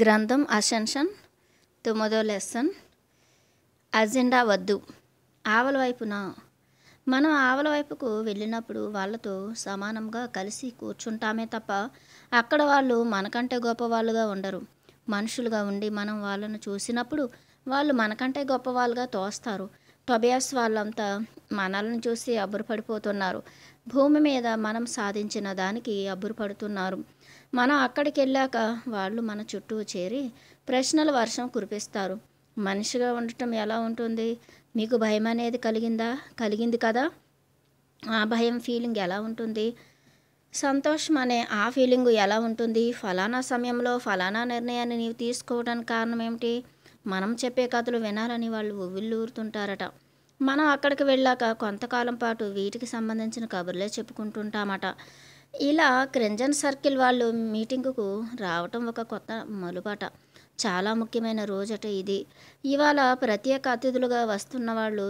గ్రంథం అసెన్షన్ తొమ్మిదో lesson agenda వద్దు ఆవల వైపున మనం ఆవల వైపుకు వెళ్ళినప్పుడు వాళ్ళతో సమానంగా కలిసి కూర్చుంటామే తప్ప అక్కడ వాళ్ళు మనకంటే గొప్పవాళ్ళుగా ఉండరు మనుషులుగా ఉండి మనం వాళ్ళను చూసినప్పుడు వాళ్ళు మనకంటే గొప్పవాళ్ళుగా తోస్తారు టొబియాస్ వాళ్ళంతా మనల్ని చూసి అబ్బురపడిపోతున్నారు భూమి మీద మనం సాధించిన దానికి అబ్బురపడుతున్నారు మనం అక్కడికి వెళ్ళాక వాళ్ళు మన చుట్టూ చేరి ప్రశ్నల వర్షం కురిపిస్తారు మనిషిగా ఉండటం ఎలా ఉంటుంది మీకు భయం అనేది కలిగిందా కలిగింది కదా ఆ భయం ఫీలింగ్ ఎలా ఉంటుంది సంతోషం అనే ఆ ఫీలింగ్ ఎలా ఉంటుంది ఫలానా సమయంలో ఫలానా నిర్ణయాన్ని నీవు తీసుకోవడానికి కారణం ఏమిటి మనం చెప్పే కథలు వినాలని వాళ్ళు ఉవ్విల్లూరుతుంటారట మనం అక్కడికి వెళ్ళాక కొంతకాలం పాటు వీటికి సంబంధించిన కబుర్లే చెప్పుకుంటుంటామట ఇలా క్రింజన్ సర్కిల్ వాళ్ళు మీటింగుకు రావటం ఒక కొత్త మలుబాట చాలా ముఖ్యమైన రోజట ఇది ఇవాళ ప్రత్యేక అతిథులుగా వస్తున్న వాళ్ళు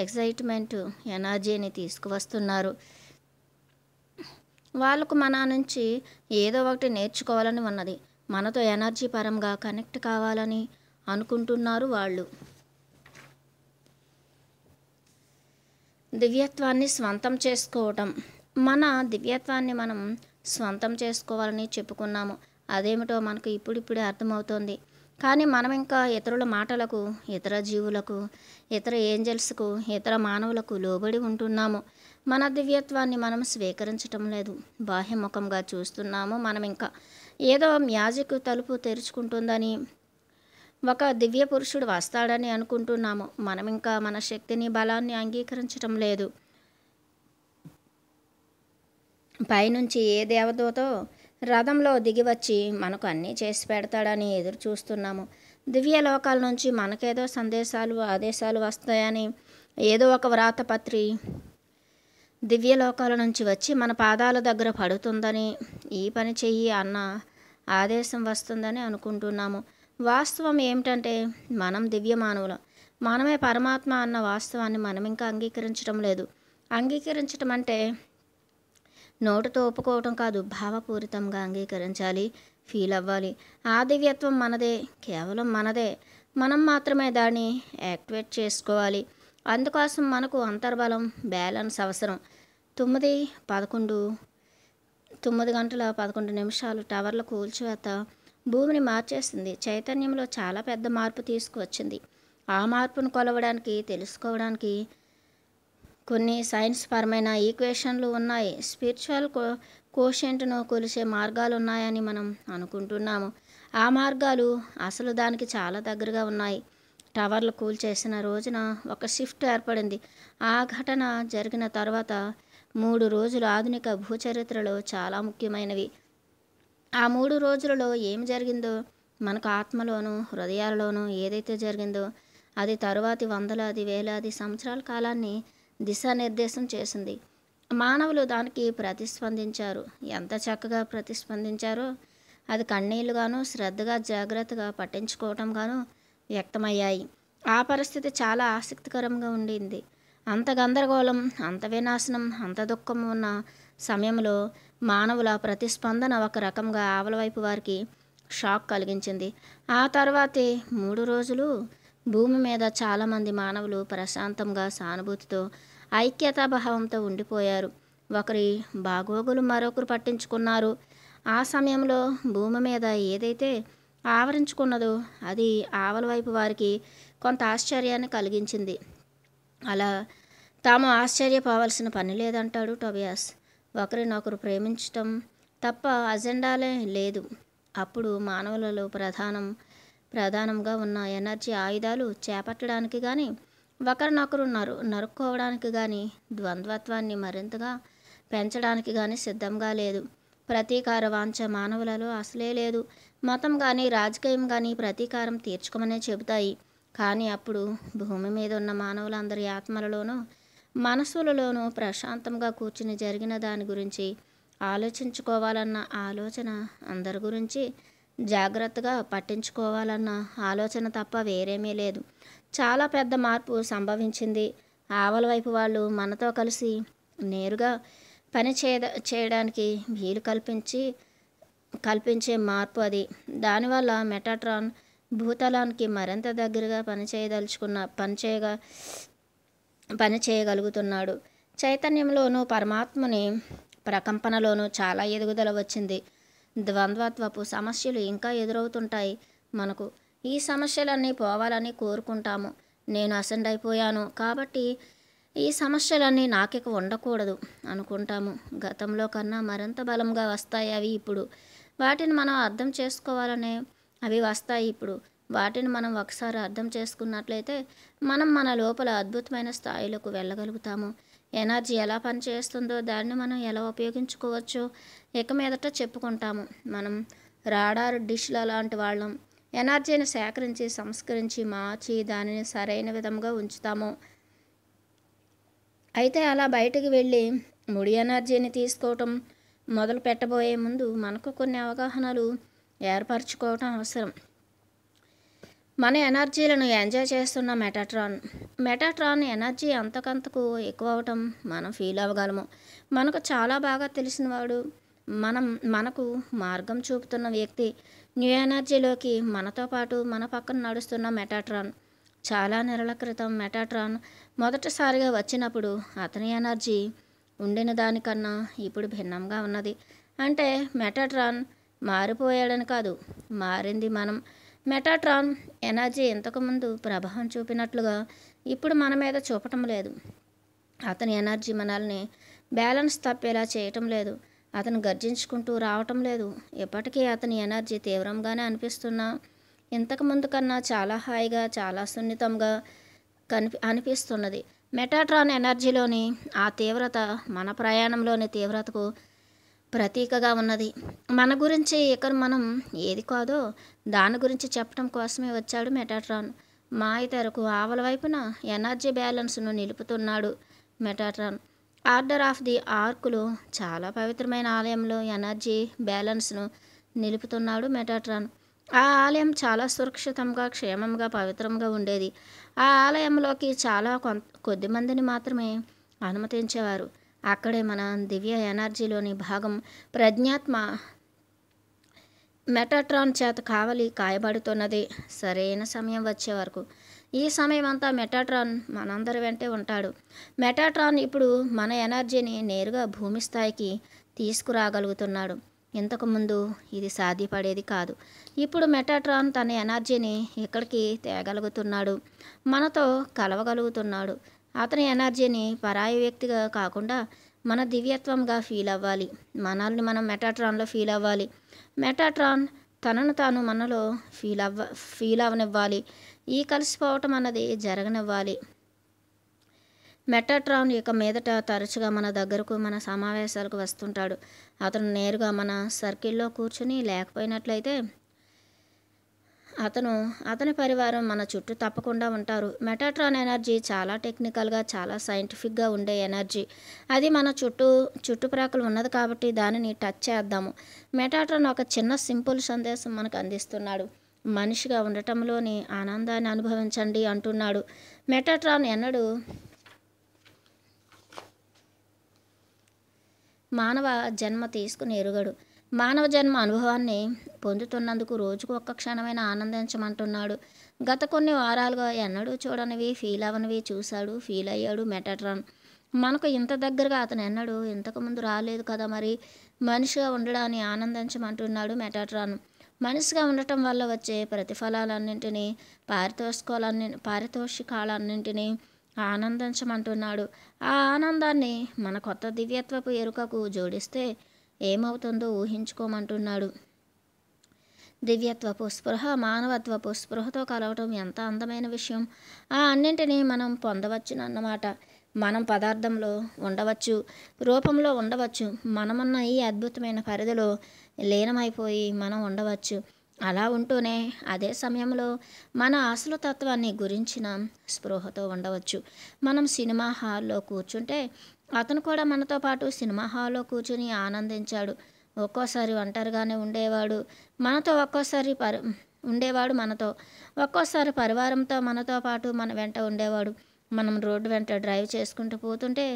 ఎక్సైట్మెంట్ ఎనర్జీని తీసుకువస్తున్నారు వాళ్ళకు మన నుంచి ఏదో ఒకటి నేర్చుకోవాలని ఉన్నది మనతో ఎనర్జీ పరంగా కనెక్ట్ కావాలని అనుకుంటున్నారు వాళ్ళు దివ్యత్వాన్ని స్వంతం చేసుకోవటం మన దివ్యత్వాన్ని మనం స్వంతం చేసుకోవాలని చెప్పుకున్నాము అదేమిటో మనకు ఇప్పుడిప్పుడే అర్థమవుతోంది కానీ మనం ఇంకా ఇతరుల మాటలకు ఇతర జీవులకు ఇతర ఏంజల్స్కు ఇతర మానవులకు లోబడి ఉంటున్నాము మన దివ్యత్వాన్ని మనం స్వీకరించటం లేదు బాహ్యముఖంగా చూస్తున్నాము మనం ఇంకా ఏదో మ్యాజిక్ తలుపు తెరుచుకుంటుందని ఒక దివ్య పురుషుడు వస్తాడని అనుకుంటున్నాము మనం ఇంకా మన శక్తిని బలాన్ని అంగీకరించటం లేదు పైనుంచి ఏ దేవదూతో రథంలో దిగివచ్చి మనకు అన్నీ చేసి పెడతాడని ఎదురు చూస్తున్నాము దివ్యలోకాల నుంచి మనకేదో సందేశాలు ఆదేశాలు వస్తాయని ఏదో ఒక వ్రాతపత్రి దివ్యలోకాల నుంచి వచ్చి మన పాదాల దగ్గర పడుతుందని ఈ పని చెయ్యి అన్న ఆదేశం వస్తుందని అనుకుంటున్నాము వాస్తవం ఏమిటంటే మనం దివ్య మానవులం మనమే పరమాత్మ అన్న వాస్తవాన్ని మనం ఇంకా అంగీకరించడం లేదు అంగీకరించడం అంటే నోటు ఒప్పుకోవటం కాదు భావపూరితంగా అంగీకరించాలి ఫీల్ అవ్వాలి ఆ దివ్యత్వం మనదే కేవలం మనదే మనం మాత్రమే దాన్ని యాక్టివేట్ చేసుకోవాలి అందుకోసం మనకు అంతర్బలం బ్యాలెన్స్ అవసరం తొమ్మిది పదకొండు తొమ్మిది గంటల పదకొండు నిమిషాలు టవర్ల కూల్చివేత భూమిని మార్చేసింది చైతన్యంలో చాలా పెద్ద మార్పు తీసుకువచ్చింది ఆ మార్పును కొలవడానికి తెలుసుకోవడానికి కొన్ని సైన్స్ పరమైన ఈక్వేషన్లు ఉన్నాయి స్పిరిచువల్ కో కోషెంట్ను కొలిసే మార్గాలు ఉన్నాయని మనం అనుకుంటున్నాము ఆ మార్గాలు అసలు దానికి చాలా దగ్గరగా ఉన్నాయి టవర్లు కూల్చేసిన రోజున ఒక షిఫ్ట్ ఏర్పడింది ఆ ఘటన జరిగిన తర్వాత మూడు రోజులు ఆధునిక భూచరిత్రలో చాలా ముఖ్యమైనవి ఆ మూడు రోజులలో ఏమి జరిగిందో మనకు ఆత్మలోనూ హృదయాలలోనూ ఏదైతే జరిగిందో అది తరువాతి వందలాది వేలాది సంవత్సరాల కాలాన్ని దిశానిర్దేశం చేసింది మానవులు దానికి ప్రతిస్పందించారు ఎంత చక్కగా ప్రతిస్పందించారో అది కన్నీళ్లుగాను శ్రద్ధగా జాగ్రత్తగా పట్టించుకోవటంగాను వ్యక్తమయ్యాయి ఆ పరిస్థితి చాలా ఆసక్తికరంగా ఉండింది అంత గందరగోళం అంత వినాశనం అంత దుఃఖం ఉన్న సమయంలో మానవుల ప్రతిస్పందన ఒక రకంగా ఆవల వైపు వారికి షాక్ కలిగించింది ఆ తర్వాతే మూడు రోజులు భూమి మీద చాలామంది మానవులు ప్రశాంతంగా సానుభూతితో ఐక్యతాభావంతో ఉండిపోయారు ఒకరి బాగోగులు మరొకరు పట్టించుకున్నారు ఆ సమయంలో భూమి మీద ఏదైతే ఆవరించుకున్నదో అది ఆవల వైపు వారికి కొంత ఆశ్చర్యాన్ని కలిగించింది అలా తాము ఆశ్చర్యపోవలసిన పని లేదంటాడు టొబియాస్ ఒకరినొకరు ప్రేమించటం తప్ప అజెండాలే లేదు అప్పుడు మానవులలో ప్రధానం ప్రధానంగా ఉన్న ఎనర్జీ ఆయుధాలు చేపట్టడానికి కానీ ఒకరినొకరు నరు నరుక్కోవడానికి కానీ ద్వంద్వత్వాన్ని మరింతగా పెంచడానికి కానీ సిద్ధంగా లేదు ప్రతీకార వాంఛ మానవులలో అసలే లేదు మతం కానీ రాజకీయం కానీ ప్రతీకారం తీర్చుకోమనే చెబుతాయి కానీ అప్పుడు భూమి మీద ఉన్న మానవులందరి ఆత్మలలోనూ మనసులలోనూ ప్రశాంతంగా కూర్చుని జరిగిన దాని గురించి ఆలోచించుకోవాలన్న ఆలోచన అందరి గురించి జాగ్రత్తగా పట్టించుకోవాలన్న ఆలోచన తప్ప వేరేమీ లేదు చాలా పెద్ద మార్పు సంభవించింది ఆవల వైపు వాళ్ళు మనతో కలిసి నేరుగా పని చేయ చేయడానికి వీలు కల్పించి కల్పించే మార్పు అది దానివల్ల మెటాట్రాన్ భూతలానికి మరింత దగ్గరగా పనిచేయదలుచుకున్న పనిచేయగా పనిచేయగలుగుతున్నాడు చైతన్యంలోనూ పరమాత్మని ప్రకంపనలోనూ చాలా ఎదుగుదల వచ్చింది ద్వంద్వత్వపు సమస్యలు ఇంకా ఎదురవుతుంటాయి మనకు ఈ సమస్యలన్నీ పోవాలని కోరుకుంటాము నేను అసెండ్ అయిపోయాను కాబట్టి ఈ సమస్యలన్నీ నాకిక ఉండకూడదు అనుకుంటాము గతంలో కన్నా మరింత బలంగా వస్తాయి అవి ఇప్పుడు వాటిని మనం అర్థం చేసుకోవాలనే అవి వస్తాయి ఇప్పుడు వాటిని మనం ఒకసారి అర్థం చేసుకున్నట్లయితే మనం మన లోపల అద్భుతమైన స్థాయిలకు వెళ్ళగలుగుతాము ఎనర్జీ ఎలా పనిచేస్తుందో దాన్ని మనం ఎలా ఉపయోగించుకోవచ్చు ఇక మీదట చెప్పుకుంటాము మనం రాడార్ డిష్లు అలాంటి వాళ్ళం ఎనర్జీని సేకరించి సంస్కరించి మార్చి దానిని సరైన విధంగా ఉంచుతాము అయితే అలా బయటకు వెళ్ళి ముడి ఎనర్జీని తీసుకోవటం మొదలు పెట్టబోయే ముందు మనకు కొన్ని అవగాహనలు ఏర్పరచుకోవటం అవసరం మన ఎనర్జీలను ఎంజాయ్ చేస్తున్న మెటాట్రాన్ మెటాట్రాన్ ఎనర్జీ అంతకంతకు ఎక్కువ అవటం మనం ఫీల్ అవ్వగలము మనకు చాలా బాగా తెలిసినవాడు మనం మనకు మార్గం చూపుతున్న వ్యక్తి న్యూ ఎనర్జీలోకి మనతో పాటు మన పక్కన నడుస్తున్న మెటాట్రాన్ చాలా నెలల క్రితం మెటాట్రాన్ మొదటిసారిగా వచ్చినప్పుడు అతని ఎనర్జీ ఉండిన దానికన్నా ఇప్పుడు భిన్నంగా ఉన్నది అంటే మెటాట్రాన్ మారిపోయాడని కాదు మారింది మనం మెటాట్రాన్ ఎనర్జీ ఇంతకుముందు ప్రభావం చూపినట్లుగా ఇప్పుడు మన మీద చూపటం లేదు అతని ఎనర్జీ మనల్ని బ్యాలెన్స్ తప్పేలా చేయటం లేదు అతను గర్జించుకుంటూ రావటం లేదు ఇప్పటికీ అతని ఎనర్జీ తీవ్రంగానే అనిపిస్తున్నా ఇంతకుముందు కన్నా చాలా హాయిగా చాలా సున్నితంగా కనిపి అనిపిస్తున్నది మెటాట్రాన్ ఎనర్జీలోని ఆ తీవ్రత మన ప్రయాణంలోని తీవ్రతకు ప్రతీకగా ఉన్నది మన గురించి ఇక్కడ మనం ఏది కాదో దాని గురించి చెప్పడం కోసమే వచ్చాడు మెటాట్రాన్ మాయితరకు ఆవల వైపున ఎనర్జీ బ్యాలెన్స్ను నిలుపుతున్నాడు మెటాట్రాన్ ఆర్డర్ ఆఫ్ ది ఆర్కులు చాలా పవిత్రమైన ఆలయంలో ఎనర్జీ బ్యాలెన్స్ను నిలుపుతున్నాడు మెటాట్రాన్ ఆ ఆలయం చాలా సురక్షితంగా క్షేమంగా పవిత్రంగా ఉండేది ఆ ఆలయంలోకి చాలా కొద్ది మందిని మాత్రమే అనుమతించేవారు అక్కడే మన దివ్య ఎనర్జీలోని భాగం ప్రజ్ఞాత్మ మెటాట్రాన్ చేత కావలి కాయబడుతున్నది సరైన సమయం వచ్చే వరకు ఈ సమయం అంతా మెటాట్రాన్ మనందరి వెంటే ఉంటాడు మెటాట్రాన్ ఇప్పుడు మన ఎనర్జీని నేరుగా భూమి స్థాయికి తీసుకురాగలుగుతున్నాడు ఇంతకుముందు ఇది సాధ్యపడేది కాదు ఇప్పుడు మెటాట్రాన్ తన ఎనర్జీని ఇక్కడికి తేగలుగుతున్నాడు మనతో కలవగలుగుతున్నాడు అతని ఎనర్జీని పరాయి వ్యక్తిగా కాకుండా మన దివ్యత్వంగా ఫీల్ అవ్వాలి మనల్ని మనం మెటాట్రాన్లో ఫీల్ అవ్వాలి మెటాట్రాన్ తనను తాను మనలో ఫీల్ అవ్వ ఫీల్ అవనివ్వాలి ఈ కలిసిపోవటం అన్నది జరగనివ్వాలి మెటాట్రాన్ యొక్క మీదట తరచుగా మన దగ్గరకు మన సమావేశాలకు వస్తుంటాడు అతను నేరుగా మన సర్కిల్లో కూర్చుని లేకపోయినట్లయితే అతను అతని పరివారం మన చుట్టూ తప్పకుండా ఉంటారు మెటాట్రాన్ ఎనర్జీ చాలా టెక్నికల్గా చాలా సైంటిఫిక్గా ఉండే ఎనర్జీ అది మన చుట్టూ చుట్టుప్రాకలు ఉన్నది కాబట్టి దానిని టచ్ చేద్దాము మెటాట్రాన్ ఒక చిన్న సింపుల్ సందేశం మనకు అందిస్తున్నాడు మనిషిగా ఉండటంలోని ఆనందాన్ని అనుభవించండి అంటున్నాడు మెటాట్రాన్ ఎన్నడు మానవ జన్మ తీసుకుని ఎరుగడు మానవ జన్మ అనుభవాన్ని పొందుతున్నందుకు రోజుకు ఒక్క క్షణమైన ఆనందించమంటున్నాడు గత కొన్ని వారాలుగా ఎన్నడూ చూడనివి ఫీల్ అవనివి చూశాడు ఫీల్ అయ్యాడు మెటాట్రాన్ మనకు ఇంత దగ్గరగా అతను ఎన్నడూ ఇంతకుముందు రాలేదు కదా మరి మనిషిగా ఉండడాన్ని ఆనందించమంటున్నాడు మెటాట్రాన్ మనిషిగా ఉండటం వల్ల వచ్చే ప్రతిఫలాలన్నింటినీ పారితోషికాలన్ని పారితోషికాలన్నింటినీ ఆనందించమంటున్నాడు ఆ ఆనందాన్ని మన కొత్త దివ్యత్వపు ఎరుకకు జోడిస్తే ఏమవుతుందో ఊహించుకోమంటున్నాడు దివ్యత్వపు స్పృహ మానవత్వపు స్పృహతో కలవటం ఎంత అందమైన విషయం ఆ అన్నింటినీ మనం పొందవచ్చునన్నమాట మనం పదార్థంలో ఉండవచ్చు రూపంలో ఉండవచ్చు మనమున్న ఈ అద్భుతమైన పరిధిలో లీనమైపోయి మనం ఉండవచ్చు అలా ఉంటూనే అదే సమయంలో మన అసలు తత్వాన్ని గురించిన స్పృహతో ఉండవచ్చు మనం సినిమా హాల్లో కూర్చుంటే అతను కూడా మనతో పాటు సినిమా హాల్లో కూర్చుని ఆనందించాడు ఒక్కోసారి ఒంటరిగానే ఉండేవాడు మనతో ఒక్కోసారి పరి ఉండేవాడు మనతో ఒక్కోసారి పరివారంతో మనతో పాటు మన వెంట ఉండేవాడు మనం రోడ్డు వెంట డ్రైవ్ చేసుకుంటూ పోతుంటే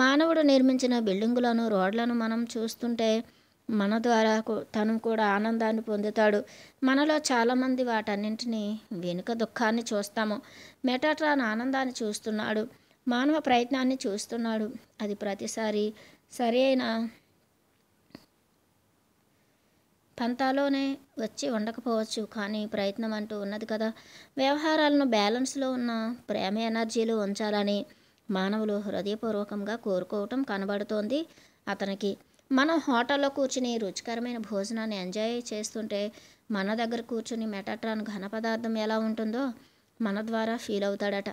మానవుడు నిర్మించిన బిల్డింగులను రోడ్లను మనం చూస్తుంటే మన ద్వారా తను కూడా ఆనందాన్ని పొందుతాడు మనలో చాలామంది వాటన్నింటినీ వెనుక దుఃఖాన్ని చూస్తాము మెటాట్రాన్ ఆనందాన్ని చూస్తున్నాడు మానవ ప్రయత్నాన్ని చూస్తున్నాడు అది ప్రతిసారి సరి అయిన పంతాలోనే వచ్చి ఉండకపోవచ్చు కానీ ప్రయత్నం అంటూ ఉన్నది కదా వ్యవహారాలను బ్యాలెన్స్లో ఉన్న ప్రేమ ఎనర్జీలు ఉంచాలని మానవులు హృదయపూర్వకంగా కోరుకోవటం కనబడుతోంది అతనికి మనం హోటల్లో కూర్చుని రుచికరమైన భోజనాన్ని ఎంజాయ్ చేస్తుంటే మన దగ్గర కూర్చుని మెటట్రాన్ ఘన పదార్థం ఎలా ఉంటుందో మన ద్వారా ఫీల్ అవుతాడట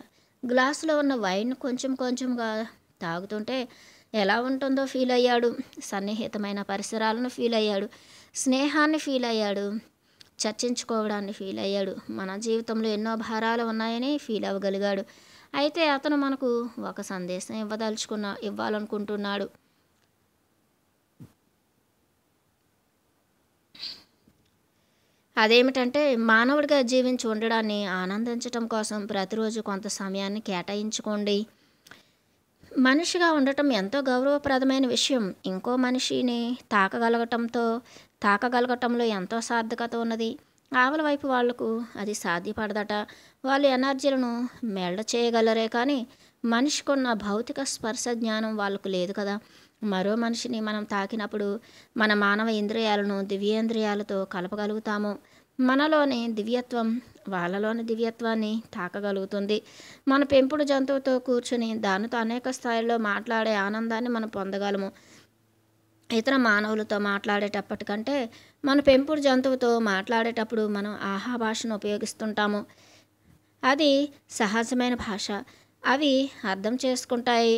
గ్లాసులో ఉన్న వైన్ కొంచెం కొంచెంగా తాగుతుంటే ఎలా ఉంటుందో ఫీల్ అయ్యాడు సన్నిహితమైన పరిసరాలను ఫీల్ అయ్యాడు స్నేహాన్ని ఫీల్ అయ్యాడు చర్చించుకోవడాన్ని ఫీల్ అయ్యాడు మన జీవితంలో ఎన్నో భారాలు ఉన్నాయని ఫీల్ అవ్వగలిగాడు అయితే అతను మనకు ఒక సందేశం ఇవ్వదలుచుకున్న ఇవ్వాలనుకుంటున్నాడు అదేమిటంటే మానవుడిగా జీవించి ఉండడాన్ని ఆనందించటం కోసం ప్రతిరోజు కొంత సమయాన్ని కేటాయించుకోండి మనిషిగా ఉండటం ఎంతో గౌరవప్రదమైన విషయం ఇంకో మనిషిని తాకగలగటంతో తాకగలగటంలో ఎంతో సార్థకత ఉన్నది ఆవల వైపు వాళ్లకు అది సాధ్యపడదట వాళ్ళు ఎనర్జీలను మెల్డ చేయగలరే కానీ మనిషికున్న భౌతిక స్పర్శ జ్ఞానం వాళ్ళకు లేదు కదా మరో మనిషిని మనం తాకినప్పుడు మన మానవ ఇంద్రియాలను దివ్యేంద్రియాలతో కలపగలుగుతాము మనలోని దివ్యత్వం వాళ్ళలోని దివ్యత్వాన్ని తాకగలుగుతుంది మన పెంపుడు జంతువుతో కూర్చుని దానితో అనేక స్థాయిల్లో మాట్లాడే ఆనందాన్ని మనం పొందగలము ఇతర మానవులతో మాట్లాడేటప్పటికంటే మన పెంపుడు జంతువుతో మాట్లాడేటప్పుడు మనం ఆహా భాషను ఉపయోగిస్తుంటాము అది సహజమైన భాష అవి అర్థం చేసుకుంటాయి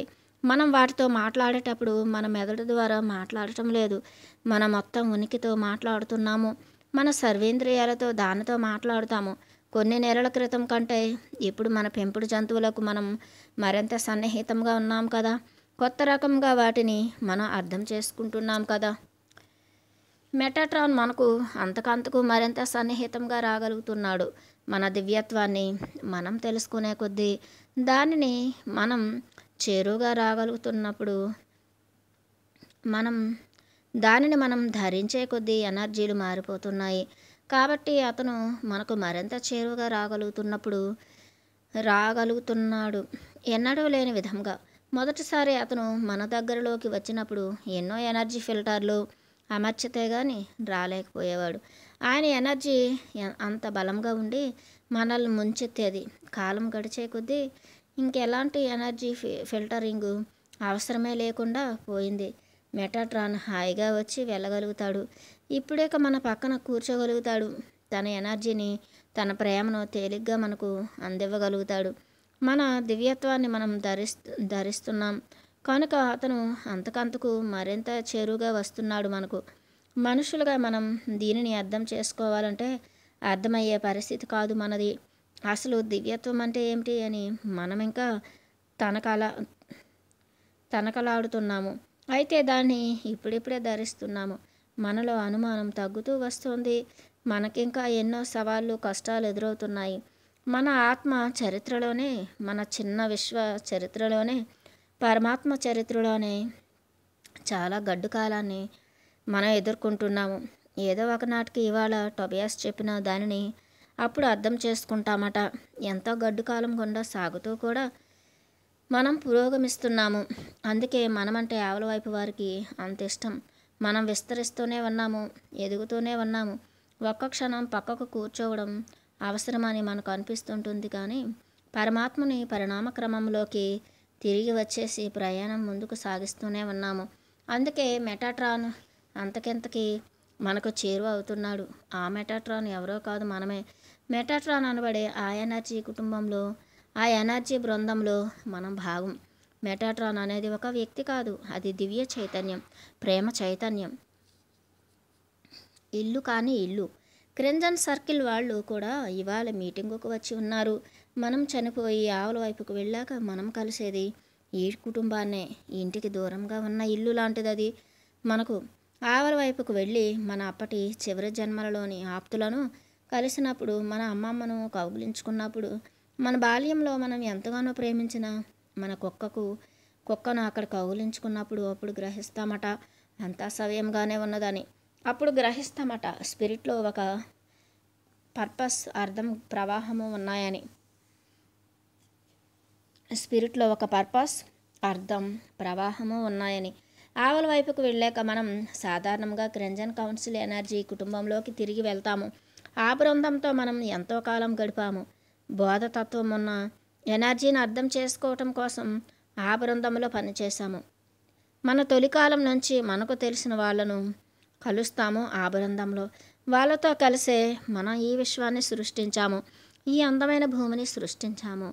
మనం వాటితో మాట్లాడేటప్పుడు మన మెదడు ద్వారా మాట్లాడటం లేదు మన మొత్తం ఉనికితో మాట్లాడుతున్నాము మన సర్వేంద్రియాలతో దానితో మాట్లాడుతాము కొన్ని నెలల క్రితం కంటే ఇప్పుడు మన పెంపుడు జంతువులకు మనం మరింత సన్నిహితంగా ఉన్నాం కదా కొత్త రకంగా వాటిని మనం అర్థం చేసుకుంటున్నాం కదా మెటాట్రాన్ మనకు అంతకంతకు మరింత సన్నిహితంగా రాగలుగుతున్నాడు మన దివ్యత్వాన్ని మనం తెలుసుకునే కొద్దీ దానిని మనం చేరువుగా రాగలుగుతున్నప్పుడు మనం దానిని మనం ధరించే కొద్దీ ఎనర్జీలు మారిపోతున్నాయి కాబట్టి అతను మనకు మరింత చేరువుగా రాగలుగుతున్నప్పుడు రాగలుగుతున్నాడు ఎన్నడూ లేని విధంగా మొదటిసారి అతను మన దగ్గరలోకి వచ్చినప్పుడు ఎన్నో ఎనర్జీ ఫిల్టర్లు అమర్చితే కానీ రాలేకపోయేవాడు ఆయన ఎనర్జీ అంత బలంగా ఉండి మనల్ని ముంచెత్తేది కాలం గడిచే కొద్దీ ఇంకెలాంటి ఎనర్జీ ఫిల్టరింగ్ అవసరమే లేకుండా పోయింది మెటాట్రాన్ హాయిగా వచ్చి వెళ్ళగలుగుతాడు ఇప్పుడేక మన పక్కన కూర్చోగలుగుతాడు తన ఎనర్జీని తన ప్రేమను తేలిగ్గా మనకు అందివ్వగలుగుతాడు మన దివ్యత్వాన్ని మనం ధరిస్తు ధరిస్తున్నాం కనుక అతను అంతకంతకు మరింత చేరువుగా వస్తున్నాడు మనకు మనుషులుగా మనం దీనిని అర్థం చేసుకోవాలంటే అర్థమయ్యే పరిస్థితి కాదు మనది అసలు దివ్యత్వం అంటే ఏమిటి అని మనం ఇంకా తనకల తనకలాడుతున్నాము అయితే దాన్ని ఇప్పుడిప్పుడే ధరిస్తున్నాము మనలో అనుమానం తగ్గుతూ వస్తుంది మనకింకా ఎన్నో సవాళ్ళు కష్టాలు ఎదురవుతున్నాయి మన ఆత్మ చరిత్రలోనే మన చిన్న విశ్వ చరిత్రలోనే పరమాత్మ చరిత్రలోనే చాలా గడ్డు కాలాన్ని మనం ఎదుర్కొంటున్నాము ఏదో ఒకనాటికి ఇవాళ టొబియాస్ చెప్పిన దానిని అప్పుడు అర్థం చేసుకుంటామట ఎంతో గడ్డు కాలం గుండా సాగుతూ కూడా మనం పురోగమిస్తున్నాము అందుకే మనమంటే ఆవుల వైపు వారికి అంత ఇష్టం మనం విస్తరిస్తూనే ఉన్నాము ఎదుగుతూనే ఉన్నాము ఒక్క క్షణం పక్కకు కూర్చోవడం అవసరమని మనకు అనిపిస్తుంటుంది కానీ పరమాత్మని పరిణామ క్రమంలోకి తిరిగి వచ్చేసి ప్రయాణం ముందుకు సాగిస్తూనే ఉన్నాము అందుకే మెటాట్రాన్ అంతకింతకి మనకు చేరువ అవుతున్నాడు ఆ మెటాట్రాన్ ఎవరో కాదు మనమే మెటాట్రాన్ అనబడే ఆ ఎనర్జీ కుటుంబంలో ఆ ఎనర్జీ బృందంలో మనం భాగం మెటాట్రాన్ అనేది ఒక వ్యక్తి కాదు అది దివ్య చైతన్యం ప్రేమ చైతన్యం ఇల్లు కానీ ఇల్లు క్రింజన్ సర్కిల్ వాళ్ళు కూడా ఇవాళ మీటింగుకు వచ్చి ఉన్నారు మనం చనిపోయి ఆవుల వైపుకు వెళ్ళాక మనం కలిసేది ఈ కుటుంబాన్నే ఇంటికి దూరంగా ఉన్న ఇల్లు లాంటిది అది మనకు ఆవల వైపుకు వెళ్ళి మన అప్పటి చివరి జన్మలలోని ఆప్తులను కలిసినప్పుడు మన అమ్మమ్మను కౌగులించుకున్నప్పుడు మన బాల్యంలో మనం ఎంతగానో ప్రేమించిన మన కుక్కకు కుక్కను అక్కడ కౌగులించుకున్నప్పుడు అప్పుడు గ్రహిస్తామట అంతా సవ్యంగానే ఉన్నదని అప్పుడు గ్రహిస్తామట స్పిరిట్లో ఒక పర్పస్ అర్థం ప్రవాహము ఉన్నాయని స్పిరిట్లో ఒక పర్పస్ అర్థం ప్రవాహము ఉన్నాయని ఆవుల వైపుకు వెళ్ళాక మనం సాధారణంగా క్రెంజన్ కౌన్సిల్ ఎనర్జీ కుటుంబంలోకి తిరిగి వెళ్తాము ఆ బృందంతో మనం ఎంతో కాలం గడిపాము బోధతత్వం ఉన్న ఎనర్జీని అర్థం చేసుకోవటం కోసం ఆ బృందంలో పనిచేశాము మన తొలికాలం నుంచి మనకు తెలిసిన వాళ్ళను కలుస్తాము ఆ బృందంలో వాళ్ళతో కలిసే మనం ఈ విశ్వాన్ని సృష్టించాము ఈ అందమైన భూమిని సృష్టించాము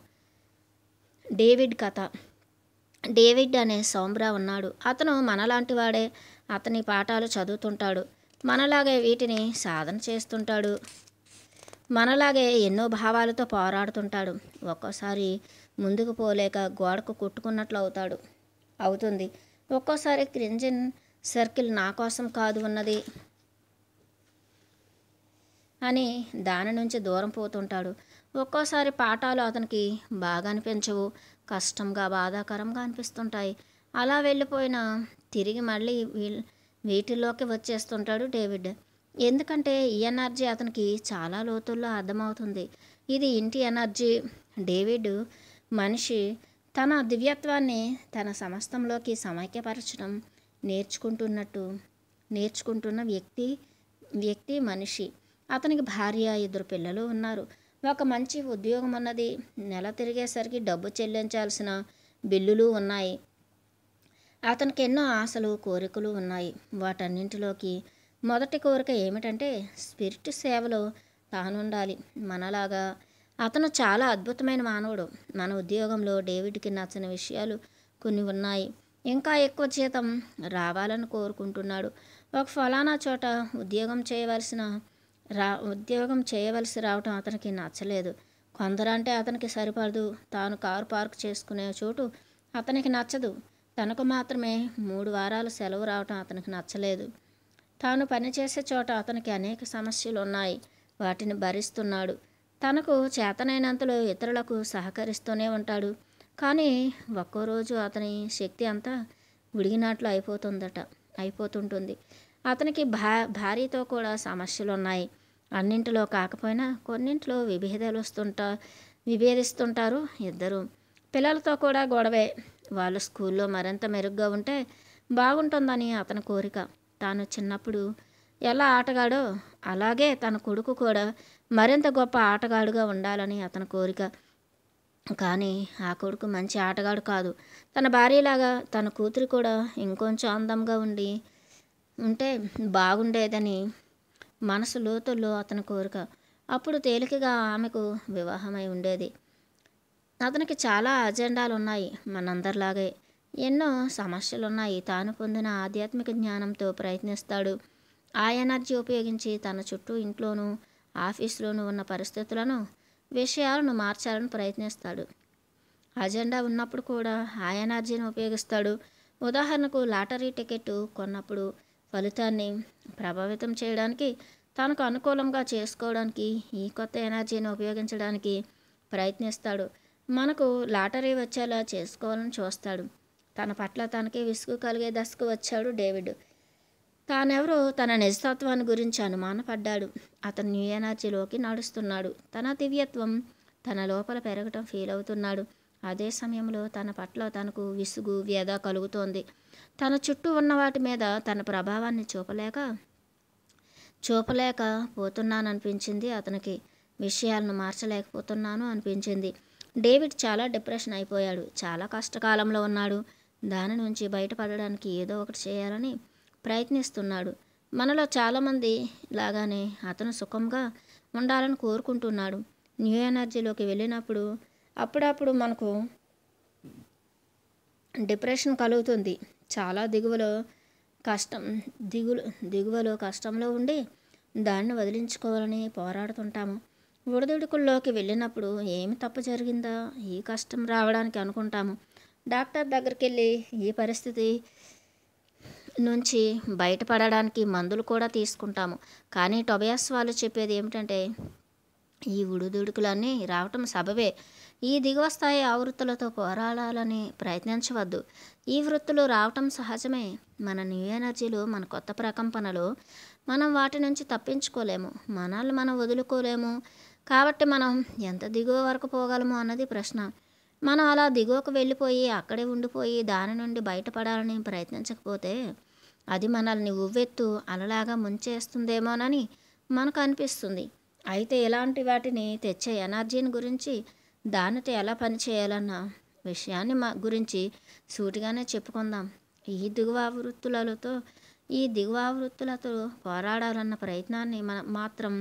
డేవిడ్ కథ డేవిడ్ అనే సౌమ్రా ఉన్నాడు అతను మనలాంటి వాడే అతని పాఠాలు చదువుతుంటాడు మనలాగే వీటిని సాధన చేస్తుంటాడు మనలాగే ఎన్నో భావాలతో పోరాడుతుంటాడు ఒక్కోసారి ముందుకు పోలేక గోడకు కొట్టుకున్నట్లు అవుతాడు అవుతుంది ఒక్కోసారి క్రింజన్ సర్కిల్ నా కోసం కాదు ఉన్నది అని దాని నుంచి దూరం పోతుంటాడు ఒక్కోసారి పాఠాలు అతనికి బాగా అనిపించవు కష్టంగా బాధాకరంగా అనిపిస్తుంటాయి అలా వెళ్ళిపోయిన తిరిగి మళ్ళీ వీళ్ళు వీటిలోకి వచ్చేస్తుంటాడు డేవిడ్ ఎందుకంటే ఈ ఎనర్జీ అతనికి చాలా లోతుల్లో అర్థమవుతుంది ఇది ఇంటి ఎనర్జీ డేవిడ్ మనిషి తన దివ్యత్వాన్ని తన సమస్తంలోకి సమైక్యపరచడం నేర్చుకుంటున్నట్టు నేర్చుకుంటున్న వ్యక్తి వ్యక్తి మనిషి అతనికి భార్య ఇద్దరు పిల్లలు ఉన్నారు ఒక మంచి ఉద్యోగం అన్నది నెల తిరిగేసరికి డబ్బు చెల్లించాల్సిన బిల్లులు ఉన్నాయి అతనికి ఎన్నో ఆశలు కోరికలు ఉన్నాయి వాటన్నింటిలోకి మొదటి కోరిక ఏమిటంటే స్పిరిట్ సేవలో తానుండాలి మనలాగా అతను చాలా అద్భుతమైన మానవుడు మన ఉద్యోగంలో డేవిడ్కి నచ్చని విషయాలు కొన్ని ఉన్నాయి ఇంకా ఎక్కువ జీతం రావాలని కోరుకుంటున్నాడు ఒక ఫలానా చోట ఉద్యోగం చేయవలసిన రా ఉద్యోగం చేయవలసి రావటం అతనికి నచ్చలేదు కొందరంటే అతనికి సరిపడదు తాను కారు పార్క్ చేసుకునే చోటు అతనికి నచ్చదు తనకు మాత్రమే మూడు వారాలు సెలవు రావటం అతనికి నచ్చలేదు తాను పనిచేసే చోట అతనికి అనేక సమస్యలు ఉన్నాయి వాటిని భరిస్తున్నాడు తనకు చేతనైనంతలో ఇతరులకు సహకరిస్తూనే ఉంటాడు కానీ ఒక్కో రోజు అతని శక్తి అంతా ఉడిగినట్లు అయిపోతుందట అయిపోతుంటుంది అతనికి భా భార్యతో కూడా సమస్యలు ఉన్నాయి అన్నింటిలో కాకపోయినా కొన్నింటిలో విభేదాలు వస్తుంటా విభేదిస్తుంటారు ఇద్దరు పిల్లలతో కూడా గొడవే వాళ్ళు స్కూల్లో మరింత మెరుగ్గా ఉంటే బాగుంటుందని అతని కోరిక తాను చిన్నప్పుడు ఎలా ఆటగాడో అలాగే తన కొడుకు కూడా మరింత గొప్ప ఆటగాడుగా ఉండాలని అతని కోరిక కానీ ఆ కొడుకు మంచి ఆటగాడు కాదు తన భార్యలాగా తన కూతురు కూడా ఇంకొంచెం అందంగా ఉండి ఉంటే బాగుండేదని మనసు లోతుల్లో అతని కోరిక అప్పుడు తేలికగా ఆమెకు వివాహమై ఉండేది అతనికి చాలా అజెండాలు ఉన్నాయి మనందరిలాగే ఎన్నో సమస్యలున్నాయి తాను పొందిన ఆధ్యాత్మిక జ్ఞానంతో ప్రయత్నిస్తాడు ఆ ఎనర్జీ ఉపయోగించి తన చుట్టూ ఇంట్లోనూ ఆఫీసులోనూ ఉన్న పరిస్థితులను విషయాలను మార్చాలని ప్రయత్నిస్తాడు అజెండా ఉన్నప్పుడు కూడా ఆ ఎనర్జీని ఉపయోగిస్తాడు ఉదాహరణకు లాటరీ టికెట్ కొన్నప్పుడు ఫలితాన్ని ప్రభావితం చేయడానికి తనకు అనుకూలంగా చేసుకోవడానికి ఈ కొత్త ఎనర్జీని ఉపయోగించడానికి ప్రయత్నిస్తాడు మనకు లాటరీ వచ్చేలా చేసుకోవాలని చూస్తాడు తన పట్ల తనకే విసుగు కలిగే దశకు వచ్చాడు డేవిడ్ తానెవరో తన నిజతత్వాన్ని గురించి అనుమానపడ్డాడు అతను న్యూ ఎనర్జీలోకి నడుస్తున్నాడు తన దివ్యత్వం తన లోపల పెరగటం ఫీల్ అవుతున్నాడు అదే సమయంలో తన పట్ల తనకు విసుగు వ్యధ కలుగుతోంది తన చుట్టూ ఉన్న వాటి మీద తన ప్రభావాన్ని చూపలేక చూపలేక పోతున్నాననిపించింది అతనికి విషయాలను మార్చలేకపోతున్నాను అనిపించింది డేవిడ్ చాలా డిప్రెషన్ అయిపోయాడు చాలా కష్టకాలంలో ఉన్నాడు దాని నుంచి బయటపడడానికి ఏదో ఒకటి చేయాలని ప్రయత్నిస్తున్నాడు మనలో చాలామంది లాగానే అతను సుఖంగా ఉండాలని కోరుకుంటున్నాడు న్యూ ఎనర్జీలోకి వెళ్ళినప్పుడు అప్పుడప్పుడు మనకు డిప్రెషన్ కలుగుతుంది చాలా దిగువలో కష్టం దిగులు దిగువలో కష్టంలో ఉండి దాన్ని వదిలించుకోవాలని పోరాడుతుంటాము ఒడిదుడుకుల్లోకి వెళ్ళినప్పుడు ఏమి తప్పు జరిగిందా ఈ కష్టం రావడానికి అనుకుంటాము డాక్టర్ దగ్గరికి వెళ్ళి ఈ పరిస్థితి నుంచి బయటపడడానికి మందులు కూడా తీసుకుంటాము కానీ టొబయాస్ వాళ్ళు చెప్పేది ఏమిటంటే ఈ ఉడుదుడుకులన్నీ రావటం సబవే ఈ దిగువ స్థాయి ఆవృత్తులతో పోరాడాలని ప్రయత్నించవద్దు ఈ వృత్తులు రావటం సహజమే మన న్యూ ఎనర్జీలు మన కొత్త ప్రకంపనలు మనం వాటి నుంచి తప్పించుకోలేము మనల్ని మనం వదులుకోలేము కాబట్టి మనం ఎంత దిగువ వరకు పోగలము అన్నది ప్రశ్న మనం అలా దిగువకు వెళ్ళిపోయి అక్కడే ఉండిపోయి దాని నుండి బయటపడాలని ప్రయత్నించకపోతే అది మనల్ని ఉవ్వెత్తు అలలాగా ముంచేస్తుందేమోనని మనకు అనిపిస్తుంది అయితే ఇలాంటి వాటిని తెచ్చే ఎనర్జీని గురించి దానితో ఎలా పనిచేయాలన్న విషయాన్ని మా గురించి సూటిగానే చెప్పుకుందాం ఈ దిగువ వృత్తులతో ఈ దిగువ వృత్తులతో పోరాడాలన్న ప్రయత్నాన్ని మనం మాత్రం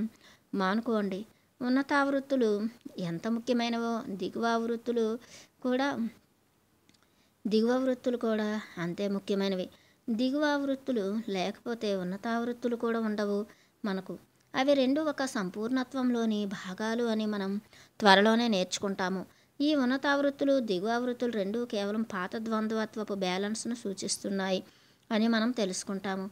మానుకోండి ఉన్నతావృత్తులు ఎంత ముఖ్యమైనవో దిగువ వృత్తులు కూడా దిగువ వృత్తులు కూడా అంతే ముఖ్యమైనవి దిగువ వృత్తులు లేకపోతే ఉన్నతావృత్తులు కూడా ఉండవు మనకు అవి రెండు ఒక సంపూర్ణత్వంలోని భాగాలు అని మనం త్వరలోనే నేర్చుకుంటాము ఈ ఉన్నతావృత్తులు దిగువ వృత్తులు రెండు కేవలం పాత ద్వంద్వత్వపు బ్యాలెన్స్ను సూచిస్తున్నాయి అని మనం తెలుసుకుంటాము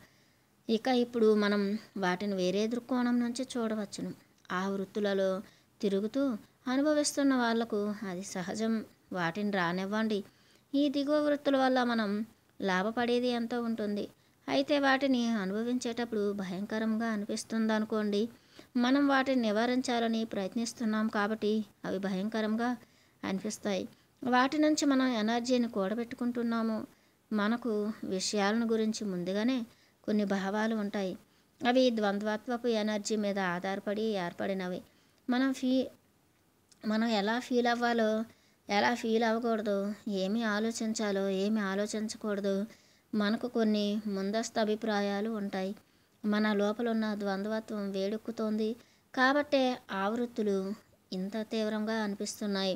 ఇక ఇప్పుడు మనం వాటిని వేరే దృక్కోణం నుంచి చూడవచ్చును ఆ వృత్తులలో తిరుగుతూ అనుభవిస్తున్న వాళ్లకు అది సహజం వాటిని రానివ్వండి ఈ దిగువ వృత్తుల వల్ల మనం లాభపడేది ఎంతో ఉంటుంది అయితే వాటిని అనుభవించేటప్పుడు భయంకరంగా అనిపిస్తుంది అనుకోండి మనం వాటిని నివారించాలని ప్రయత్నిస్తున్నాం కాబట్టి అవి భయంకరంగా అనిపిస్తాయి వాటి నుంచి మనం ఎనర్జీని కూడబెట్టుకుంటున్నాము మనకు విషయాలను గురించి ముందుగానే కొన్ని భావాలు ఉంటాయి అవి ద్వంద్వత్వపు ఎనర్జీ మీద ఆధారపడి ఏర్పడినవి మనం ఫీ మనం ఎలా ఫీల్ అవ్వాలో ఎలా ఫీల్ అవ్వకూడదు ఏమి ఆలోచించాలో ఏమి ఆలోచించకూడదు మనకు కొన్ని ముందస్తు అభిప్రాయాలు ఉంటాయి మన లోపల ఉన్న ద్వంద్వత్వం వేడెక్కుతోంది కాబట్టే ఆవృత్తులు ఇంత తీవ్రంగా అనిపిస్తున్నాయి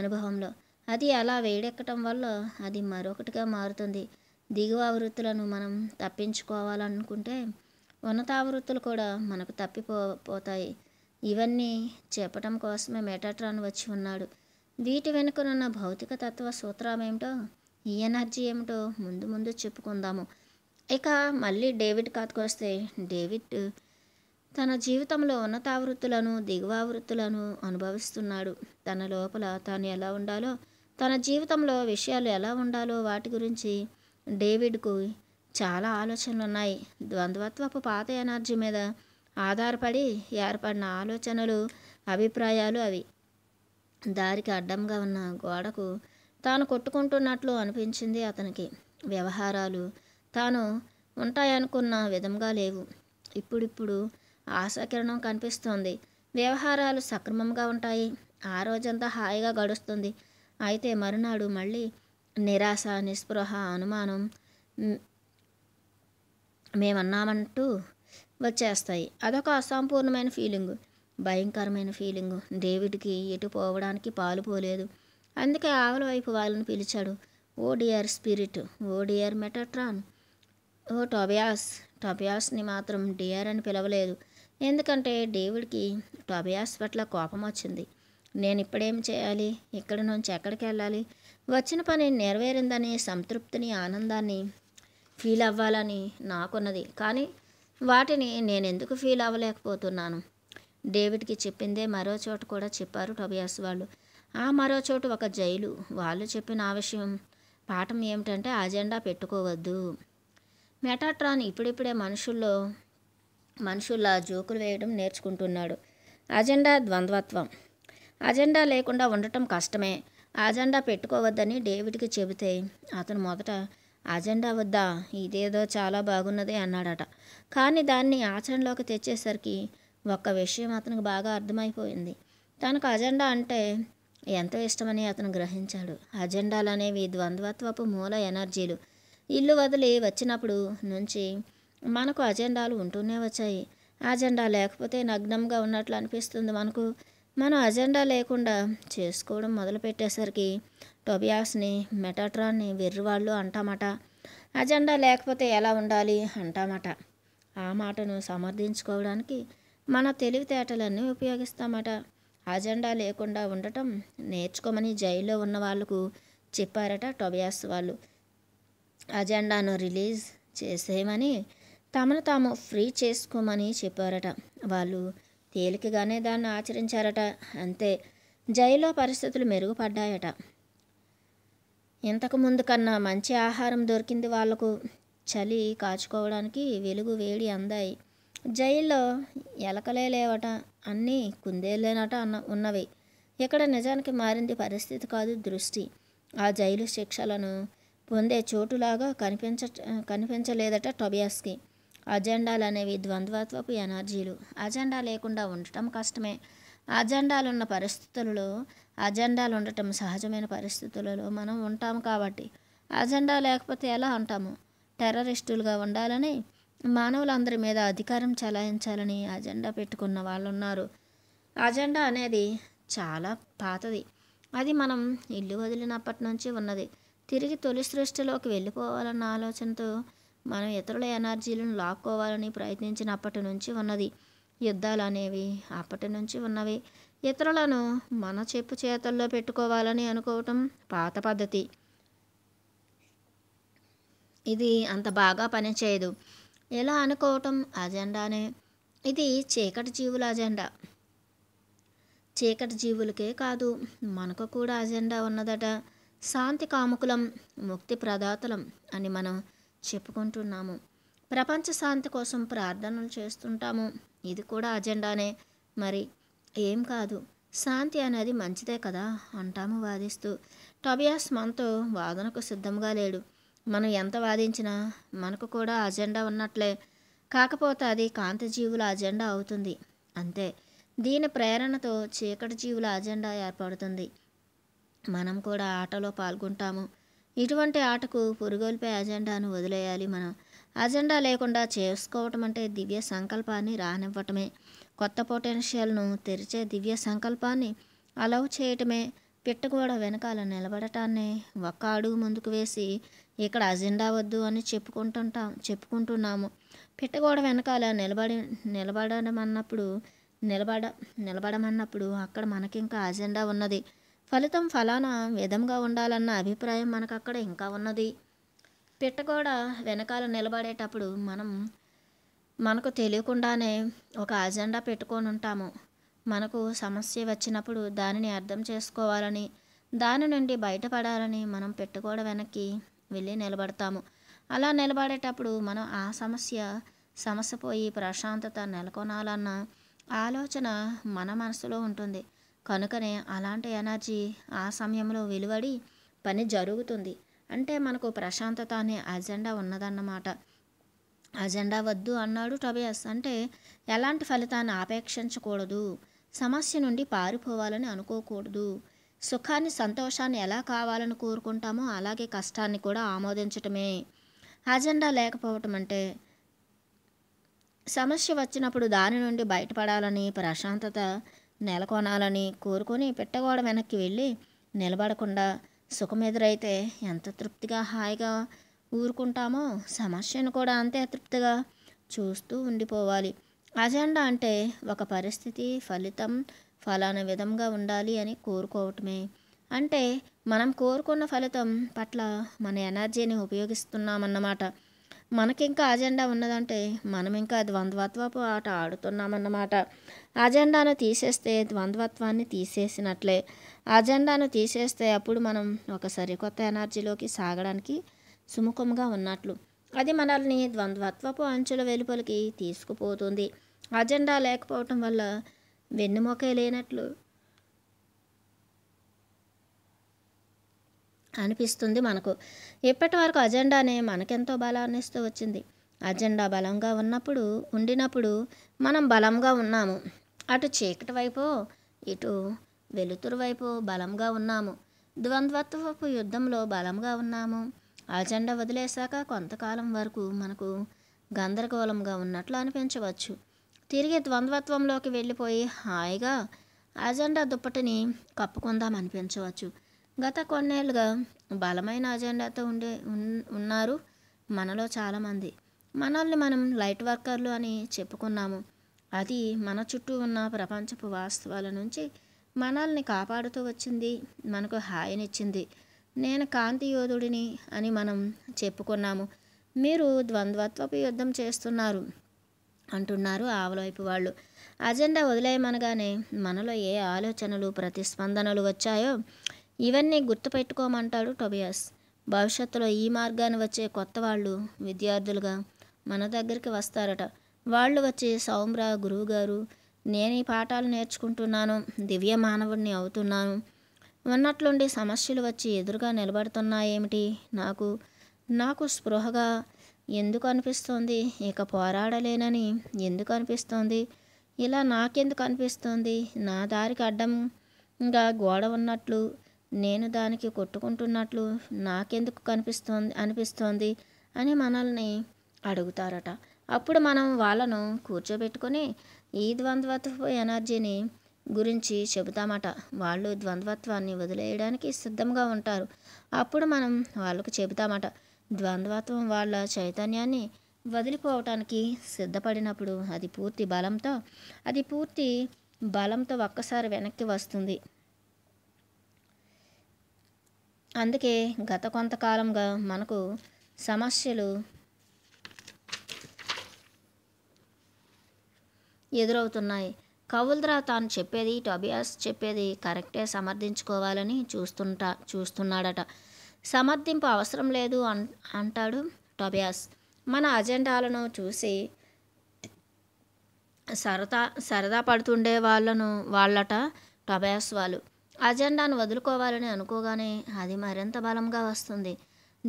అనుభవంలో అది అలా వేడెక్కటం వల్ల అది మరొకటిగా మారుతుంది దిగువ ఆవృత్తులను మనం తప్పించుకోవాలనుకుంటే ఉన్నతావృత్తులు కూడా మనకు తప్పిపోతాయి ఇవన్నీ చెప్పటం కోసమే మెటాట్రాన్ వచ్చి ఉన్నాడు వీటి వెనుకనున్న భౌతిక తత్వ సూత్రం ఏమిటో ఈ ఎనర్జీ ఏమిటో ముందు ముందు చెప్పుకుందాము ఇక మళ్ళీ డేవిడ్ వస్తే డేవిడ్ తన జీవితంలో ఉన్నతావృత్తులను దిగువావృత్తులను అనుభవిస్తున్నాడు తన లోపల తాను ఎలా ఉండాలో తన జీవితంలో విషయాలు ఎలా ఉండాలో వాటి గురించి డేవిడ్కు చాలా ఆలోచనలు ఉన్నాయి ద్వంద్వత్వపు పాత ఎనర్జీ మీద ఆధారపడి ఏర్పడిన ఆలోచనలు అభిప్రాయాలు అవి దారికి అడ్డంగా ఉన్న గోడకు తాను కొట్టుకుంటున్నట్లు అనిపించింది అతనికి వ్యవహారాలు తాను ఉంటాయనుకున్న విధంగా లేవు ఇప్పుడిప్పుడు ఆశాకిరణం కనిపిస్తోంది వ్యవహారాలు సక్రమంగా ఉంటాయి ఆ రోజంతా హాయిగా గడుస్తుంది అయితే మరునాడు మళ్ళీ నిరాశ నిస్పృహ అనుమానం మేమన్నామంటూ వచ్చేస్తాయి అదొక అసంపూర్ణమైన ఫీలింగు భయంకరమైన ఫీలింగు డేవిడ్కి ఎటు పోవడానికి పాలు పోలేదు అందుకే ఆవుల వైపు వాళ్ళని పిలిచాడు oh dear spirit oh dear Metatron oh Tobias టొబయాస్ని మాత్రం డియర్ అని పిలవలేదు ఎందుకంటే డేవిడ్కి టొబయాస్ పట్ల కోపం వచ్చింది నేను ఇప్పుడేం చేయాలి ఇక్కడి నుంచి ఎక్కడికి వెళ్ళాలి వచ్చిన పని నెరవేరిందని సంతృప్తిని ఆనందాన్ని ఫీల్ అవ్వాలని నాకున్నది కానీ వాటిని నేను ఎందుకు ఫీల్ అవ్వలేకపోతున్నాను డేవిడ్కి చెప్పిందే మరో చోట కూడా చెప్పారు టొబియాస్ వాళ్ళు ఆ మరో చోటు ఒక జైలు వాళ్ళు చెప్పిన ఆవశ్యం పాఠం ఏమిటంటే అజెండా పెట్టుకోవద్దు మెటాట్రాన్ ఇప్పుడిప్పుడే మనుషుల్లో మనుషుల్లా జోకులు వేయడం నేర్చుకుంటున్నాడు అజెండా ద్వంద్వత్వం అజెండా లేకుండా ఉండటం కష్టమే అజెండా పెట్టుకోవద్దని డేవిడ్కి చెబితే అతను మొదట అజెండా వద్దా ఇదేదో చాలా బాగున్నది అన్నాడట కానీ దాన్ని ఆచరణలోకి తెచ్చేసరికి ఒక్క విషయం అతనికి బాగా అర్థమైపోయింది తనకు అజెండా అంటే ఎంతో ఇష్టమని అతను గ్రహించాడు అజెండాలు అనేవి ద్వంద్వత్వపు మూల ఎనర్జీలు ఇల్లు వదిలి వచ్చినప్పుడు నుంచి మనకు అజెండాలు ఉంటూనే వచ్చాయి అజెండా లేకపోతే నగ్నంగా ఉన్నట్లు అనిపిస్తుంది మనకు మనం అజెండా లేకుండా చేసుకోవడం మొదలుపెట్టేసరికి టోబియాస్ని మెటాట్రాన్ని వెర్రివాళ్ళు అంటామట అజెండా లేకపోతే ఎలా ఉండాలి అంటామట ఆ మాటను సమర్థించుకోవడానికి మన తెలివితేటలన్నీ ఉపయోగిస్తామట అజెండా లేకుండా ఉండటం నేర్చుకోమని జైల్లో ఉన్న వాళ్ళకు చెప్పారట టొబియాస్ వాళ్ళు అజెండాను రిలీజ్ చేసేయమని తమను తాము ఫ్రీ చేసుకోమని చెప్పారట వాళ్ళు తేలికగానే దాన్ని ఆచరించారట అంతే జైల్లో పరిస్థితులు మెరుగుపడ్డాయట ఇంతకుముందు కన్నా మంచి ఆహారం దొరికింది వాళ్లకు చలి కాచుకోవడానికి వెలుగు వేడి అందాయి జైల్లో ఎలకలే లేవట అన్నీ కుందేలేనట అన్న ఉన్నవి ఇక్కడ నిజానికి మారింది పరిస్థితి కాదు దృష్టి ఆ జైలు శిక్షలను పొందే చోటులాగా కనిపించ కనిపించలేదట టొబియాస్కి అజెండాలు అనేవి ద్వంద్వత్వపు ఎనర్జీలు అజెండా లేకుండా ఉండటం కష్టమే అజెండాలు ఉన్న పరిస్థితులలో అజెండాలు ఉండటం సహజమైన పరిస్థితులలో మనం ఉంటాము కాబట్టి అజెండా లేకపోతే ఎలా ఉంటాము టెర్రరిస్టులుగా ఉండాలని మానవులందరి మీద అధికారం చలాయించాలని అజెండా పెట్టుకున్న వాళ్ళు ఉన్నారు అజెండా అనేది చాలా పాతది అది మనం ఇల్లు వదిలినప్పటి నుంచి ఉన్నది తిరిగి తొలి సృష్టిలోకి వెళ్ళిపోవాలన్న ఆలోచనతో మనం ఇతరుల ఎనర్జీలను లాక్కోవాలని ప్రయత్నించినప్పటి నుంచి ఉన్నది యుద్ధాలు అనేవి అప్పటి నుంచి ఉన్నవి ఇతరులను మన చెప్పు చేతల్లో పెట్టుకోవాలని అనుకోవటం పాత పద్ధతి ఇది అంత బాగా పనిచేయదు ఇలా అనుకోవటం అజెండానే ఇది చీకటి జీవుల అజెండా చీకటి జీవులకే కాదు మనకు కూడా అజెండా ఉన్నదట శాంతి కాముకులం ముక్తి ప్రదాతలం అని మనం చెప్పుకుంటున్నాము ప్రపంచ శాంతి కోసం ప్రార్థనలు చేస్తుంటాము ఇది కూడా అజెండానే మరి ఏం కాదు శాంతి అనేది మంచిదే కదా అంటాము వాదిస్తూ టబియాస్ మనతో వాదనకు సిద్ధంగా లేడు మనం ఎంత వాదించినా మనకు కూడా అజెండా ఉన్నట్లే కాకపోతే అది కాంతిజీవుల అజెండా అవుతుంది అంతే దీని ప్రేరణతో చీకటి జీవుల అజెండా ఏర్పడుతుంది మనం కూడా ఆటలో పాల్గొంటాము ఇటువంటి ఆటకు పురుగొల్పే అజెండాను వదిలేయాలి మనం అజెండా లేకుండా చేసుకోవటం అంటే దివ్య సంకల్పాన్ని రానివ్వటమే కొత్త పొటెన్షియల్ను తెరిచే దివ్య సంకల్పాన్ని అలవ్ చేయటమే పెట్టుకోవడ వెనకాల నిలబడటాన్ని ఒక్క అడుగు ముందుకు వేసి ఇక్కడ అజెండా వద్దు అని చెప్పుకుంటుంటాం చెప్పుకుంటున్నాము పిట్టగోడ వెనకాల నిలబడి నిలబడడం అన్నప్పుడు నిలబడ నిలబడమన్నప్పుడు అక్కడ మనకింకా అజెండా ఉన్నది ఫలితం ఫలానా విధంగా ఉండాలన్న అభిప్రాయం మనకు అక్కడ ఇంకా ఉన్నది పిట్ట కూడా వెనకాల నిలబడేటప్పుడు మనం మనకు తెలియకుండానే ఒక అజెండా పెట్టుకొని ఉంటాము మనకు సమస్య వచ్చినప్పుడు దానిని అర్థం చేసుకోవాలని దాని నుండి బయటపడాలని మనం పెట్టుకోవడం వెనక్కి వెళ్ళి నిలబడతాము అలా నిలబడేటప్పుడు మనం ఆ సమస్య సమస్య పోయి ప్రశాంతత నెలకొనాలన్న ఆలోచన మన మనసులో ఉంటుంది కనుకనే అలాంటి ఎనర్జీ ఆ సమయంలో వెలువడి పని జరుగుతుంది అంటే మనకు ప్రశాంతత అనే అజెండా ఉన్నదన్నమాట అజెండా వద్దు అన్నాడు టబియస్ అంటే ఎలాంటి ఫలితాన్ని ఆపేక్షించకూడదు సమస్య నుండి పారిపోవాలని అనుకోకూడదు సుఖాన్ని సంతోషాన్ని ఎలా కావాలని కోరుకుంటామో అలాగే కష్టాన్ని కూడా ఆమోదించటమే అజెండా లేకపోవటం అంటే సమస్య వచ్చినప్పుడు దాని నుండి బయటపడాలని ప్రశాంతత నెలకొనాలని కోరుకొని పెట్టగోడ వెనక్కి వెళ్ళి నిలబడకుండా సుఖం ఎదురైతే ఎంత తృప్తిగా హాయిగా ఊరుకుంటామో సమస్యను కూడా అంతే తృప్తిగా చూస్తూ ఉండిపోవాలి అజెండా అంటే ఒక పరిస్థితి ఫలితం ఫలాన విధంగా ఉండాలి అని కోరుకోవటమే అంటే మనం కోరుకున్న ఫలితం పట్ల మన ఎనర్జీని ఉపయోగిస్తున్నామన్నమాట మనకింకా అజెండా ఉన్నదంటే మనం ఇంకా ద్వంద్వత్వపు ఆట ఆడుతున్నామన్నమాట అజెండాను తీసేస్తే ద్వంద్వత్వాన్ని తీసేసినట్లే అజెండాను తీసేస్తే అప్పుడు మనం ఒక సరికొత్త ఎనర్జీలోకి సాగడానికి సుముఖంగా ఉన్నట్లు అది మనల్ని ద్వంద్వత్వపు అంచుల వెలుపలికి తీసుకుపోతుంది అజెండా లేకపోవటం వల్ల వెన్నుమొకే లేనట్లు అనిపిస్తుంది మనకు ఇప్పటి వరకు అజెండానే మనకెంతో బలాన్ని ఇస్తూ వచ్చింది అజెండా బలంగా ఉన్నప్పుడు ఉండినప్పుడు మనం బలంగా ఉన్నాము అటు చీకటి వైపు ఇటు వెలుతురు వైపు బలంగా ఉన్నాము ద్వంద్వత్వపు యుద్ధంలో బలంగా ఉన్నాము అజెండా వదిలేశాక కొంతకాలం వరకు మనకు గందరగోళంగా ఉన్నట్లు అనిపించవచ్చు తిరిగి ద్వంద్వత్వంలోకి వెళ్ళిపోయి హాయిగా అజెండా దుప్పటిని కప్పుకుందాం అనిపించవచ్చు గత కొన్నేళ్ళుగా బలమైన అజెండాతో ఉండే ఉన్నారు మనలో చాలామంది మనల్ని మనం లైట్ వర్కర్లు అని చెప్పుకున్నాము అది మన చుట్టూ ఉన్న ప్రపంచపు వాస్తవాల నుంచి మనల్ని కాపాడుతూ వచ్చింది మనకు హాయినిచ్చింది నేను కాంతి యోధుడిని అని మనం చెప్పుకున్నాము మీరు ద్వంద్వత్వపు యుద్ధం చేస్తున్నారు అంటున్నారు ఆవలవైపు వాళ్ళు అజెండా వదిలేయమనగానే మనలో ఏ ఆలోచనలు ప్రతిస్పందనలు వచ్చాయో ఇవన్నీ గుర్తుపెట్టుకోమంటాడు టొబియాస్ భవిష్యత్తులో ఈ మార్గాన్ని వచ్చే కొత్త వాళ్ళు విద్యార్థులుగా మన దగ్గరికి వస్తారట వాళ్ళు వచ్చి సౌమ్ర గురువుగారు నేను ఈ పాఠాలు నేర్చుకుంటున్నాను దివ్య మానవుడిని అవుతున్నాను ఉన్నట్లుండి సమస్యలు వచ్చి ఎదురుగా నిలబడుతున్నాయేమిటి నాకు నాకు స్పృహగా ఎందుకు అనిపిస్తోంది ఇక పోరాడలేనని ఎందుకు అనిపిస్తోంది ఇలా నాకెందుకు అనిపిస్తోంది నా దారికి అడ్డంగా గోడ ఉన్నట్లు నేను దానికి కొట్టుకుంటున్నట్లు నాకెందుకు కనిపిస్తోంది అనిపిస్తోంది అని మనల్ని అడుగుతారట అప్పుడు మనం వాళ్ళను కూర్చోబెట్టుకొని ఈ ద్వంద్వత్వ ఎనర్జీని గురించి చెబుతామట వాళ్ళు ద్వంద్వత్వాన్ని వదిలేయడానికి సిద్ధంగా ఉంటారు అప్పుడు మనం వాళ్ళకు చెబుతామట ద్వంద్వత్వం వాళ్ళ చైతన్యాన్ని వదిలిపోవటానికి సిద్ధపడినప్పుడు అది పూర్తి బలంతో అది పూర్తి బలంతో ఒక్కసారి వెనక్కి వస్తుంది అందుకే గత కొంతకాలంగా మనకు సమస్యలు ఎదురవుతున్నాయి కవులరా తాను చెప్పేది అభ్యాస్ చెప్పేది కరెక్టే సమర్థించుకోవాలని చూస్తుంటా చూస్తున్నాడట సమర్థింపు అవసరం లేదు అన్ అంటాడు టొబియాస్ మన అజెండాలను చూసి సరదా సరదా పడుతుండే వాళ్ళను వాళ్ళట టొబియాస్ వాళ్ళు అజెండాను వదులుకోవాలని అనుకోగానే అది మరింత బలంగా వస్తుంది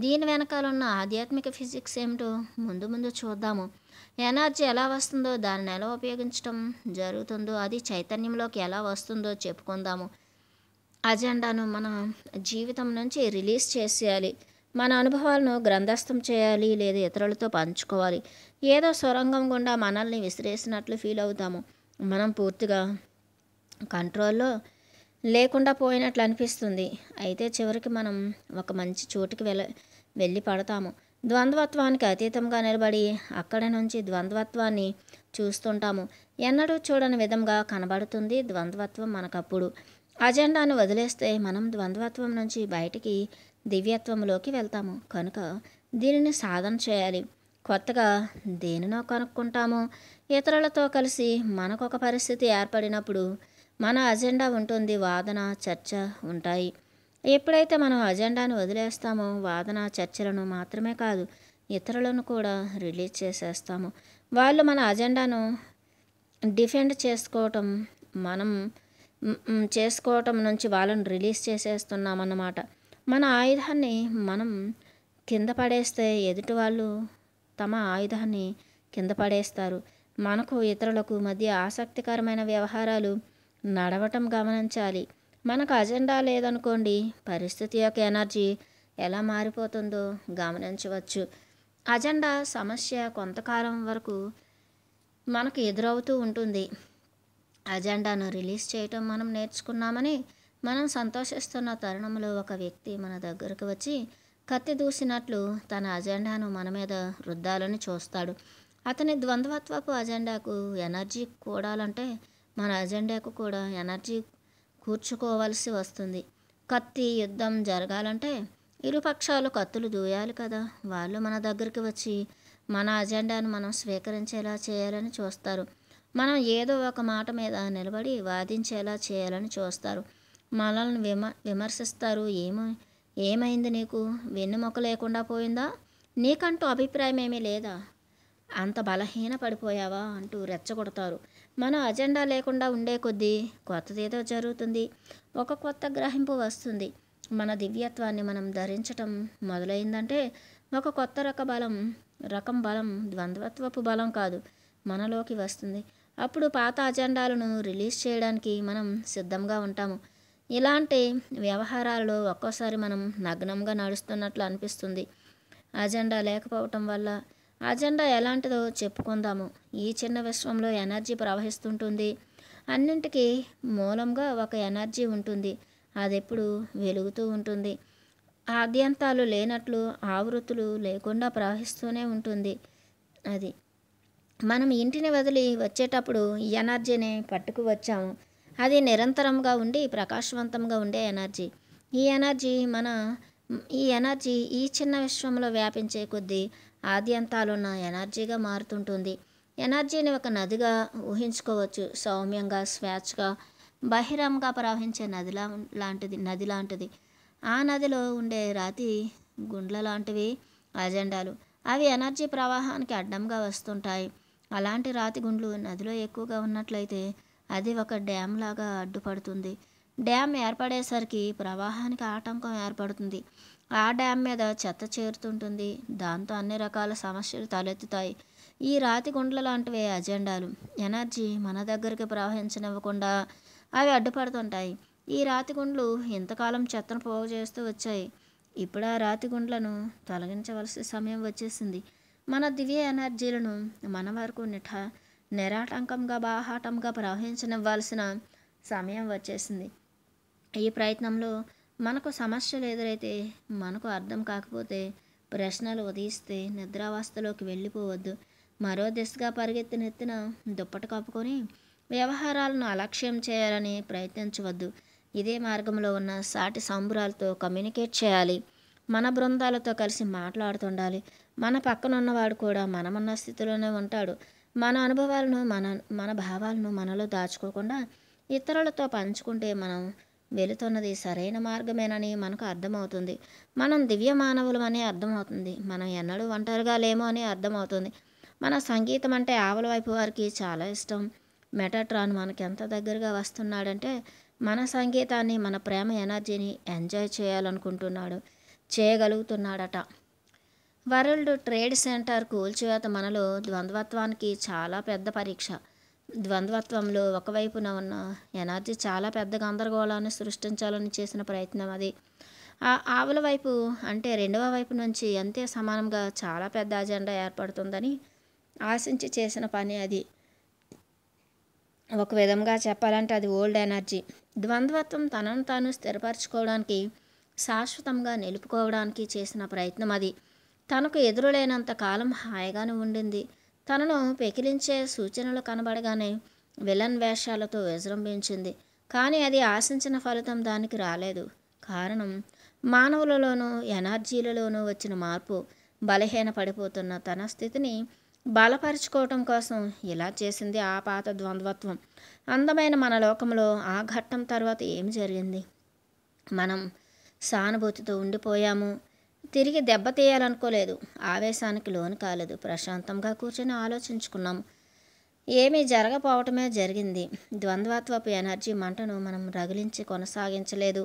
దీని వెనకాలన్న ఆధ్యాత్మిక ఫిజిక్స్ ఏమిటో ముందు ముందు చూద్దాము ఎనర్జీ ఎలా వస్తుందో దాన్ని ఎలా ఉపయోగించడం జరుగుతుందో అది చైతన్యంలోకి ఎలా వస్తుందో చెప్పుకుందాము అజెండాను మన జీవితం నుంచి రిలీజ్ చేసేయాలి మన అనుభవాలను గ్రంథస్థం చేయాలి లేదా ఇతరులతో పంచుకోవాలి ఏదో సొరంగం గుండా మనల్ని విసిరేసినట్లు ఫీల్ అవుతాము మనం పూర్తిగా కంట్రోల్లో లేకుండా పోయినట్లు అనిపిస్తుంది అయితే చివరికి మనం ఒక మంచి చోటుకి వెళ్ళ వెళ్ళి పడతాము ద్వంద్వత్వానికి అతీతంగా నిలబడి అక్కడ నుంచి ద్వంద్వత్వాన్ని చూస్తుంటాము ఎన్నడూ చూడని విధంగా కనబడుతుంది ద్వంద్వత్వం మనకప్పుడు అజెండాను వదిలేస్తే మనం ద్వంద్వత్వం నుంచి బయటికి దివ్యత్వంలోకి వెళ్తాము కనుక దీనిని సాధన చేయాలి కొత్తగా దేనినో కనుక్కుంటాము ఇతరులతో కలిసి మనకొక పరిస్థితి ఏర్పడినప్పుడు మన అజెండా ఉంటుంది వాదన చర్చ ఉంటాయి ఎప్పుడైతే మనం అజెండాను వదిలేస్తామో వాదన చర్చలను మాత్రమే కాదు ఇతరులను కూడా రిలీజ్ చేసేస్తాము వాళ్ళు మన అజెండాను డిఫెండ్ చేసుకోవటం మనం చేసుకోవటం నుంచి వాళ్ళని రిలీజ్ చేసేస్తున్నామన్నమాట మన ఆయుధాన్ని మనం కింద పడేస్తే ఎదుటి వాళ్ళు తమ ఆయుధాన్ని కింద పడేస్తారు మనకు ఇతరులకు మధ్య ఆసక్తికరమైన వ్యవహారాలు నడవటం గమనించాలి మనకు అజెండా లేదనుకోండి పరిస్థితి యొక్క ఎనర్జీ ఎలా మారిపోతుందో గమనించవచ్చు అజెండా సమస్య కొంతకాలం వరకు మనకు ఎదురవుతూ ఉంటుంది అజెండాను రిలీజ్ చేయటం మనం నేర్చుకున్నామని మనం సంతోషిస్తున్న తరుణంలో ఒక వ్యక్తి మన దగ్గరకు వచ్చి కత్తి దూసినట్లు తన అజెండాను మన మీద రుద్దాలని చూస్తాడు అతని ద్వంద్వత్వపు అజెండాకు ఎనర్జీ కూడాలంటే మన అజెండాకు కూడా ఎనర్జీ కూర్చుకోవాల్సి వస్తుంది కత్తి యుద్ధం జరగాలంటే ఇరుపక్షాలు కత్తులు దూయాలి కదా వాళ్ళు మన దగ్గరికి వచ్చి మన అజెండాను మనం స్వీకరించేలా చేయాలని చూస్తారు మనం ఏదో ఒక మాట మీద నిలబడి వాదించేలా చేయాలని చూస్తారు మనల్ని విమ విమర్శిస్తారు ఏమో ఏమైంది నీకు వెన్నుమొక్క లేకుండా పోయిందా నీకంటూ అభిప్రాయం ఏమీ లేదా అంత బలహీన పడిపోయావా అంటూ రెచ్చగొడతారు మన అజెండా లేకుండా ఉండే కొద్దీ కొత్తదేదో జరుగుతుంది ఒక కొత్త గ్రహింపు వస్తుంది మన దివ్యత్వాన్ని మనం ధరించటం మొదలైందంటే ఒక కొత్త రక బలం రకం బలం ద్వంద్వత్వపు బలం కాదు మనలోకి వస్తుంది అప్పుడు పాత అజెండాలను రిలీజ్ చేయడానికి మనం సిద్ధంగా ఉంటాము ఇలాంటి వ్యవహారాల్లో ఒక్కోసారి మనం నగ్నంగా నడుస్తున్నట్లు అనిపిస్తుంది అజెండా లేకపోవటం వల్ల అజెండా ఎలాంటిదో చెప్పుకుందాము ఈ చిన్న విశ్వంలో ఎనర్జీ ప్రవహిస్తుంటుంది అన్నింటికి మూలంగా ఒక ఎనర్జీ ఉంటుంది అదెప్పుడు వెలుగుతూ ఉంటుంది ఆద్యంతాలు లేనట్లు ఆవృత్తులు లేకుండా ప్రవహిస్తూనే ఉంటుంది అది మనం ఇంటిని వదిలి వచ్చేటప్పుడు ఈ ఎనర్జీని పట్టుకు వచ్చాము అది నిరంతరంగా ఉండి ప్రకాశవంతంగా ఉండే ఎనర్జీ ఈ ఎనర్జీ మన ఈ ఎనర్జీ ఈ చిన్న విశ్వంలో వ్యాపించే కొద్దీ ఆద్యంతాలున్న నా ఎనర్జీగా మారుతుంటుంది ఎనర్జీని ఒక నదిగా ఊహించుకోవచ్చు సౌమ్యంగా స్వేచ్ఛగా బహిరంగా ప్రవహించే నదిలా లాంటిది నది లాంటిది ఆ నదిలో ఉండే రాతి గుండ్ల లాంటివి అజెండాలు అవి ఎనర్జీ ప్రవాహానికి అడ్డంగా వస్తుంటాయి అలాంటి రాతి గుండ్లు నదిలో ఎక్కువగా ఉన్నట్లయితే అది ఒక డ్యామ్ లాగా అడ్డుపడుతుంది డ్యామ్ ఏర్పడేసరికి ప్రవాహానికి ఆటంకం ఏర్పడుతుంది ఆ డ్యామ్ మీద చెత్త చేరుతుంటుంది దాంతో అన్ని రకాల సమస్యలు తలెత్తుతాయి ఈ రాతి గుండ్ల లాంటివే అజెండాలు ఎనర్జీ మన దగ్గరికి ప్రవహించనివ్వకుండా అవి అడ్డుపడుతుంటాయి ఈ రాతి గుండ్లు ఇంతకాలం చెత్తను పోగు చేస్తూ వచ్చాయి ఇప్పుడు ఆ రాతి గుండ్లను తొలగించవలసిన సమయం వచ్చేసింది మన దివ్య ఎనర్జీలను మన వరకు నిఠ నిరాటంకంగా బాహాటంగా ప్రవహించనివ్వాల్సిన సమయం వచ్చేసింది ఈ ప్రయత్నంలో మనకు సమస్యలు ఎదురైతే మనకు అర్థం కాకపోతే ప్రశ్నలు ఉదయిస్తే నిద్రావస్థలోకి వెళ్ళిపోవద్దు మరో దిశగా పరిగెత్తినెత్తిన దుప్పట కప్పుకొని వ్యవహారాలను అలక్ష్యం చేయాలని ప్రయత్నించవద్దు ఇదే మార్గంలో ఉన్న సాటి సంబురాలతో కమ్యూనికేట్ చేయాలి మన బృందాలతో కలిసి మాట్లాడుతుండాలి మన పక్కన ఉన్నవాడు కూడా మనమున్న స్థితిలోనే ఉంటాడు మన అనుభవాలను మన మన భావాలను మనలో దాచుకోకుండా ఇతరులతో పంచుకుంటే మనం వెళుతున్నది సరైన మార్గమేనని మనకు అర్థమవుతుంది మనం దివ్య మానవులమని అర్థమవుతుంది మనం ఎన్నడూ ఒంటరిగా లేము అని అర్థమవుతుంది మన సంగీతం అంటే ఆవుల వైపు వారికి చాలా ఇష్టం మెటాట్రాన్ మనకి ఎంత దగ్గరగా వస్తున్నాడంటే మన సంగీతాన్ని మన ప్రేమ ఎనర్జీని ఎంజాయ్ చేయాలనుకుంటున్నాడు చేయగలుగుతున్నాడట వరల్డ్ ట్రేడ్ సెంటర్ కూల్చివేత మనలో ద్వంద్వత్వానికి చాలా పెద్ద పరీక్ష ద్వంద్వత్వంలో ఒకవైపున ఉన్న ఎనర్జీ చాలా పెద్ద గందరగోళాన్ని సృష్టించాలని చేసిన ప్రయత్నం అది ఆ ఆవుల వైపు అంటే రెండవ వైపు నుంచి అంతే సమానంగా చాలా పెద్ద అజెండా ఏర్పడుతుందని ఆశించి చేసిన పని అది ఒక విధంగా చెప్పాలంటే అది ఓల్డ్ ఎనర్జీ ద్వంద్వత్వం తనను తాను స్థిరపరచుకోవడానికి శాశ్వతంగా నిలుపుకోవడానికి చేసిన ప్రయత్నం అది తనకు ఎదురులేనంత కాలం హాయిగానే ఉండింది తనను పెకిలించే సూచనలు కనబడగానే విలన్ వేషాలతో విజృంభించింది కానీ అది ఆశించిన ఫలితం దానికి రాలేదు కారణం మానవులలోనూ ఎనర్జీలలోనూ వచ్చిన మార్పు బలహీన పడిపోతున్న తన స్థితిని బలపరుచుకోవటం కోసం ఇలా చేసింది ఆ పాత ద్వంద్వత్వం అందమైన మన లోకంలో ఆ ఘట్టం తర్వాత ఏం జరిగింది మనం సానుభూతితో ఉండిపోయాము తిరిగి దెబ్బతీయాలనుకోలేదు ఆవేశానికి లోను కాలేదు ప్రశాంతంగా కూర్చొని ఆలోచించుకున్నాం ఏమీ జరగపోవటమే జరిగింది ద్వంద్వత్వపు ఎనర్జీ మంటను మనం రగిలించి కొనసాగించలేదు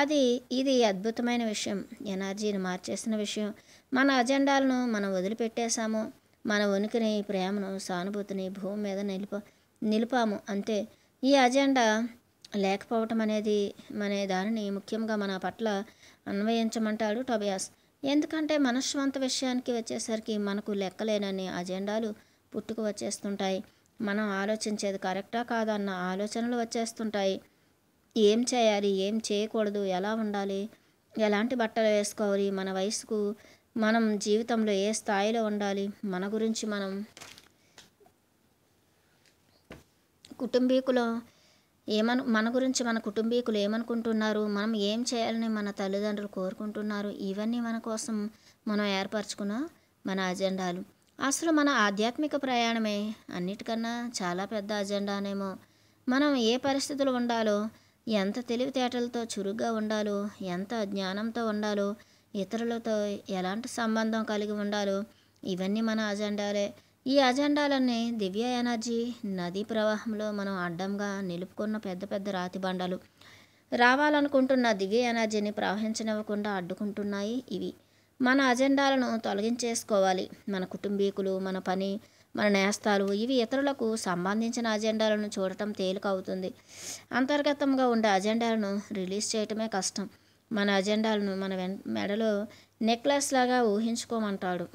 అది ఇది అద్భుతమైన విషయం ఎనర్జీని మార్చేసిన విషయం మన అజెండాలను మనం వదిలిపెట్టేశాము మన ఉనికిని ప్రేమను సానుభూతిని భూమి మీద నిలిప నిలిపాము అంతే ఈ అజెండా లేకపోవటం అనేది అనే దానిని ముఖ్యంగా మన పట్ల అన్వయించమంటాడు టొబియాస్ ఎందుకంటే మనస్వంత విషయానికి వచ్చేసరికి మనకు లెక్కలేనని అజెండాలు పుట్టుకు వచ్చేస్తుంటాయి మనం ఆలోచించేది కరెక్టా కాదన్న ఆలోచనలు వచ్చేస్తుంటాయి ఏం చేయాలి ఏం చేయకూడదు ఎలా ఉండాలి ఎలాంటి బట్టలు వేసుకోవాలి మన వయసుకు మనం జీవితంలో ఏ స్థాయిలో ఉండాలి మన గురించి మనం కుటుంబీకుల ఏమను మన గురించి మన కుటుంబీకులు ఏమనుకుంటున్నారు మనం ఏం చేయాలని మన తల్లిదండ్రులు కోరుకుంటున్నారు ఇవన్నీ మన కోసం మనం ఏర్పరచుకున్న మన అజెండాలు అసలు మన ఆధ్యాత్మిక ప్రయాణమే అన్నిటికన్నా చాలా పెద్ద అజెండానేమో మనం ఏ పరిస్థితులు ఉండాలో ఎంత తెలివితేటలతో చురుగ్గా ఉండాలో ఎంత జ్ఞానంతో ఉండాలో ఇతరులతో ఎలాంటి సంబంధం కలిగి ఉండాలో ఇవన్నీ మన అజెండాలే ఈ అజెండాలన్నీ దివ్య ఎనర్జీ నదీ ప్రవాహంలో మనం అడ్డంగా నిలుపుకున్న పెద్ద పెద్ద రాతి బండలు రావాలనుకుంటున్న దివ్య ఎనర్జీని ప్రవహించనివ్వకుండా అడ్డుకుంటున్నాయి ఇవి మన అజెండాలను తొలగించేసుకోవాలి మన కుటుంబీకులు మన పని మన నేస్తాలు ఇవి ఇతరులకు సంబంధించిన అజెండాలను చూడటం తేలిక అవుతుంది అంతర్గతంగా ఉండే అజెండాలను రిలీజ్ చేయటమే కష్టం మన అజెండాలను మన మెడలో నెక్లెస్ లాగా ఊహించుకోమంటాడు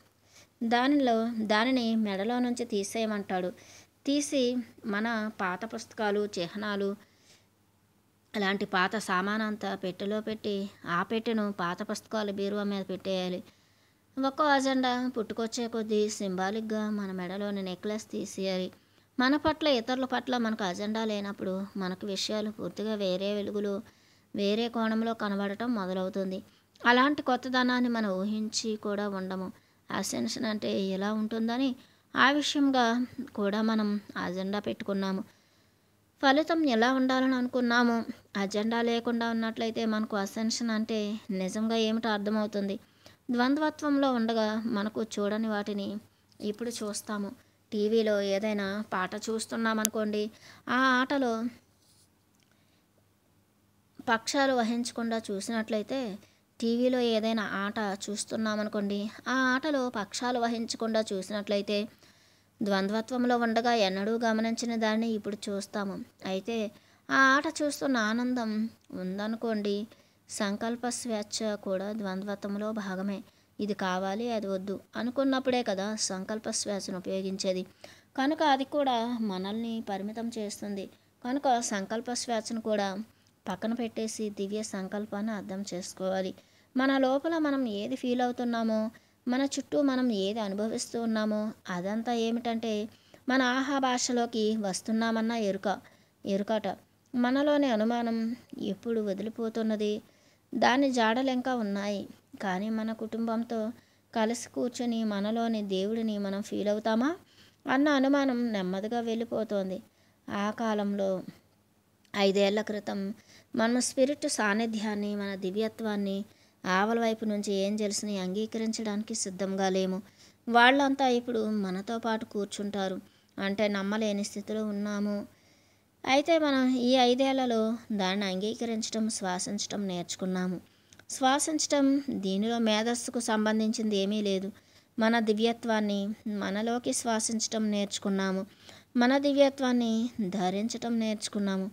దానిలో దానిని మెడలో నుంచి తీసేయమంటాడు తీసి మన పాత పుస్తకాలు చిహ్నాలు అలాంటి పాత సామాను అంతా పెట్టెలో పెట్టి ఆ పెట్టెను పాత పుస్తకాలు బీరువా మీద పెట్టేయాలి ఒక్కో అజెండా పుట్టుకొచ్చే కొద్దీ సింబాలిక్గా మన మెడలోని నెక్లెస్ తీసేయాలి మన పట్ల ఇతరుల పట్ల మనకు అజెండా లేనప్పుడు మనకు విషయాలు పూర్తిగా వేరే వెలుగులో వేరే కోణంలో కనబడటం మొదలవుతుంది అలాంటి కొత్తదనాన్ని మనం ఊహించి కూడా ఉండము అసెన్షన్ అంటే ఎలా ఉంటుందని ఆ విషయంగా కూడా మనం అజెండా పెట్టుకున్నాము ఫలితం ఎలా ఉండాలని అనుకున్నాము అజెండా లేకుండా ఉన్నట్లయితే మనకు అసెన్షన్ అంటే నిజంగా ఏమిటో అర్థమవుతుంది ద్వంద్వత్వంలో ఉండగా మనకు చూడని వాటిని ఇప్పుడు చూస్తాము టీవీలో ఏదైనా పాట చూస్తున్నామనుకోండి ఆ ఆటలో పక్షాలు వహించకుండా చూసినట్లయితే టీవీలో ఏదైనా ఆట చూస్తున్నామనుకోండి ఆ ఆటలో పక్షాలు వహించకుండా చూసినట్లయితే ద్వంద్వత్వంలో ఉండగా ఎన్నడూ గమనించిన దాన్ని ఇప్పుడు చూస్తాము అయితే ఆ ఆట చూస్తున్న ఆనందం ఉందనుకోండి సంకల్ప స్వేచ్ఛ కూడా ద్వంద్వత్వంలో భాగమే ఇది కావాలి అది వద్దు అనుకున్నప్పుడే కదా సంకల్ప స్వేచ్ఛను ఉపయోగించేది కనుక అది కూడా మనల్ని పరిమితం చేస్తుంది కనుక సంకల్ప స్వేచ్ఛను కూడా పక్కన పెట్టేసి దివ్య సంకల్పాన్ని అర్థం చేసుకోవాలి మన లోపల మనం ఏది ఫీల్ అవుతున్నామో మన చుట్టూ మనం ఏది అనుభవిస్తూ ఉన్నామో అదంతా ఏమిటంటే మన ఆహా భాషలోకి వస్తున్నామన్న ఎరుక ఎరుకట మనలోని అనుమానం ఎప్పుడు వదిలిపోతున్నది దాని జాడలు ఇంకా ఉన్నాయి కానీ మన కుటుంబంతో కలిసి కూర్చొని మనలోని దేవుడిని మనం ఫీల్ అవుతామా అన్న అనుమానం నెమ్మదిగా వెళ్ళిపోతుంది ఆ కాలంలో ఐదేళ్ల క్రితం మన స్పిరిట్ సాన్నిధ్యాన్ని మన దివ్యత్వాన్ని ఆవల వైపు నుంచి ఏంజెల్స్ని అంగీకరించడానికి సిద్ధంగా లేము వాళ్ళంతా ఇప్పుడు మనతో పాటు కూర్చుంటారు అంటే నమ్మలేని స్థితిలో ఉన్నాము అయితే మనం ఈ ఐదేళ్లలో దాన్ని అంగీకరించడం శ్వాసించడం నేర్చుకున్నాము శ్వాసించటం దీనిలో మేధస్సుకు సంబంధించింది ఏమీ లేదు మన దివ్యత్వాన్ని మనలోకి శ్వాసించటం నేర్చుకున్నాము మన దివ్యత్వాన్ని ధరించటం నేర్చుకున్నాము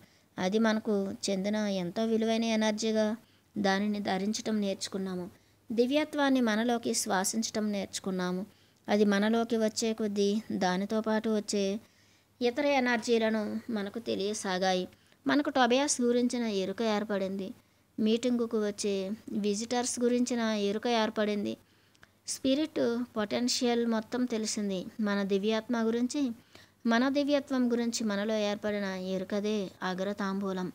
అది మనకు చెందిన ఎంతో విలువైన ఎనర్జీగా దానిని ధరించటం నేర్చుకున్నాము దివ్యత్వాన్ని మనలోకి శ్వాసించటం నేర్చుకున్నాము అది మనలోకి వచ్చే కొద్దీ దానితో పాటు వచ్చే ఇతర ఎనర్జీలను మనకు తెలియసాగాయి మనకు టొబయాస్ గురించిన ఎరుక ఏర్పడింది మీటింగుకు వచ్చే విజిటర్స్ గురించిన ఎరుక ఏర్పడింది స్పిరిట్ పొటెన్షియల్ మొత్తం తెలిసింది మన దివ్యాత్మ గురించి మన దివ్యత్వం గురించి మనలో ఏర్పడిన ఎరుకదే అగ్రతాంబూలం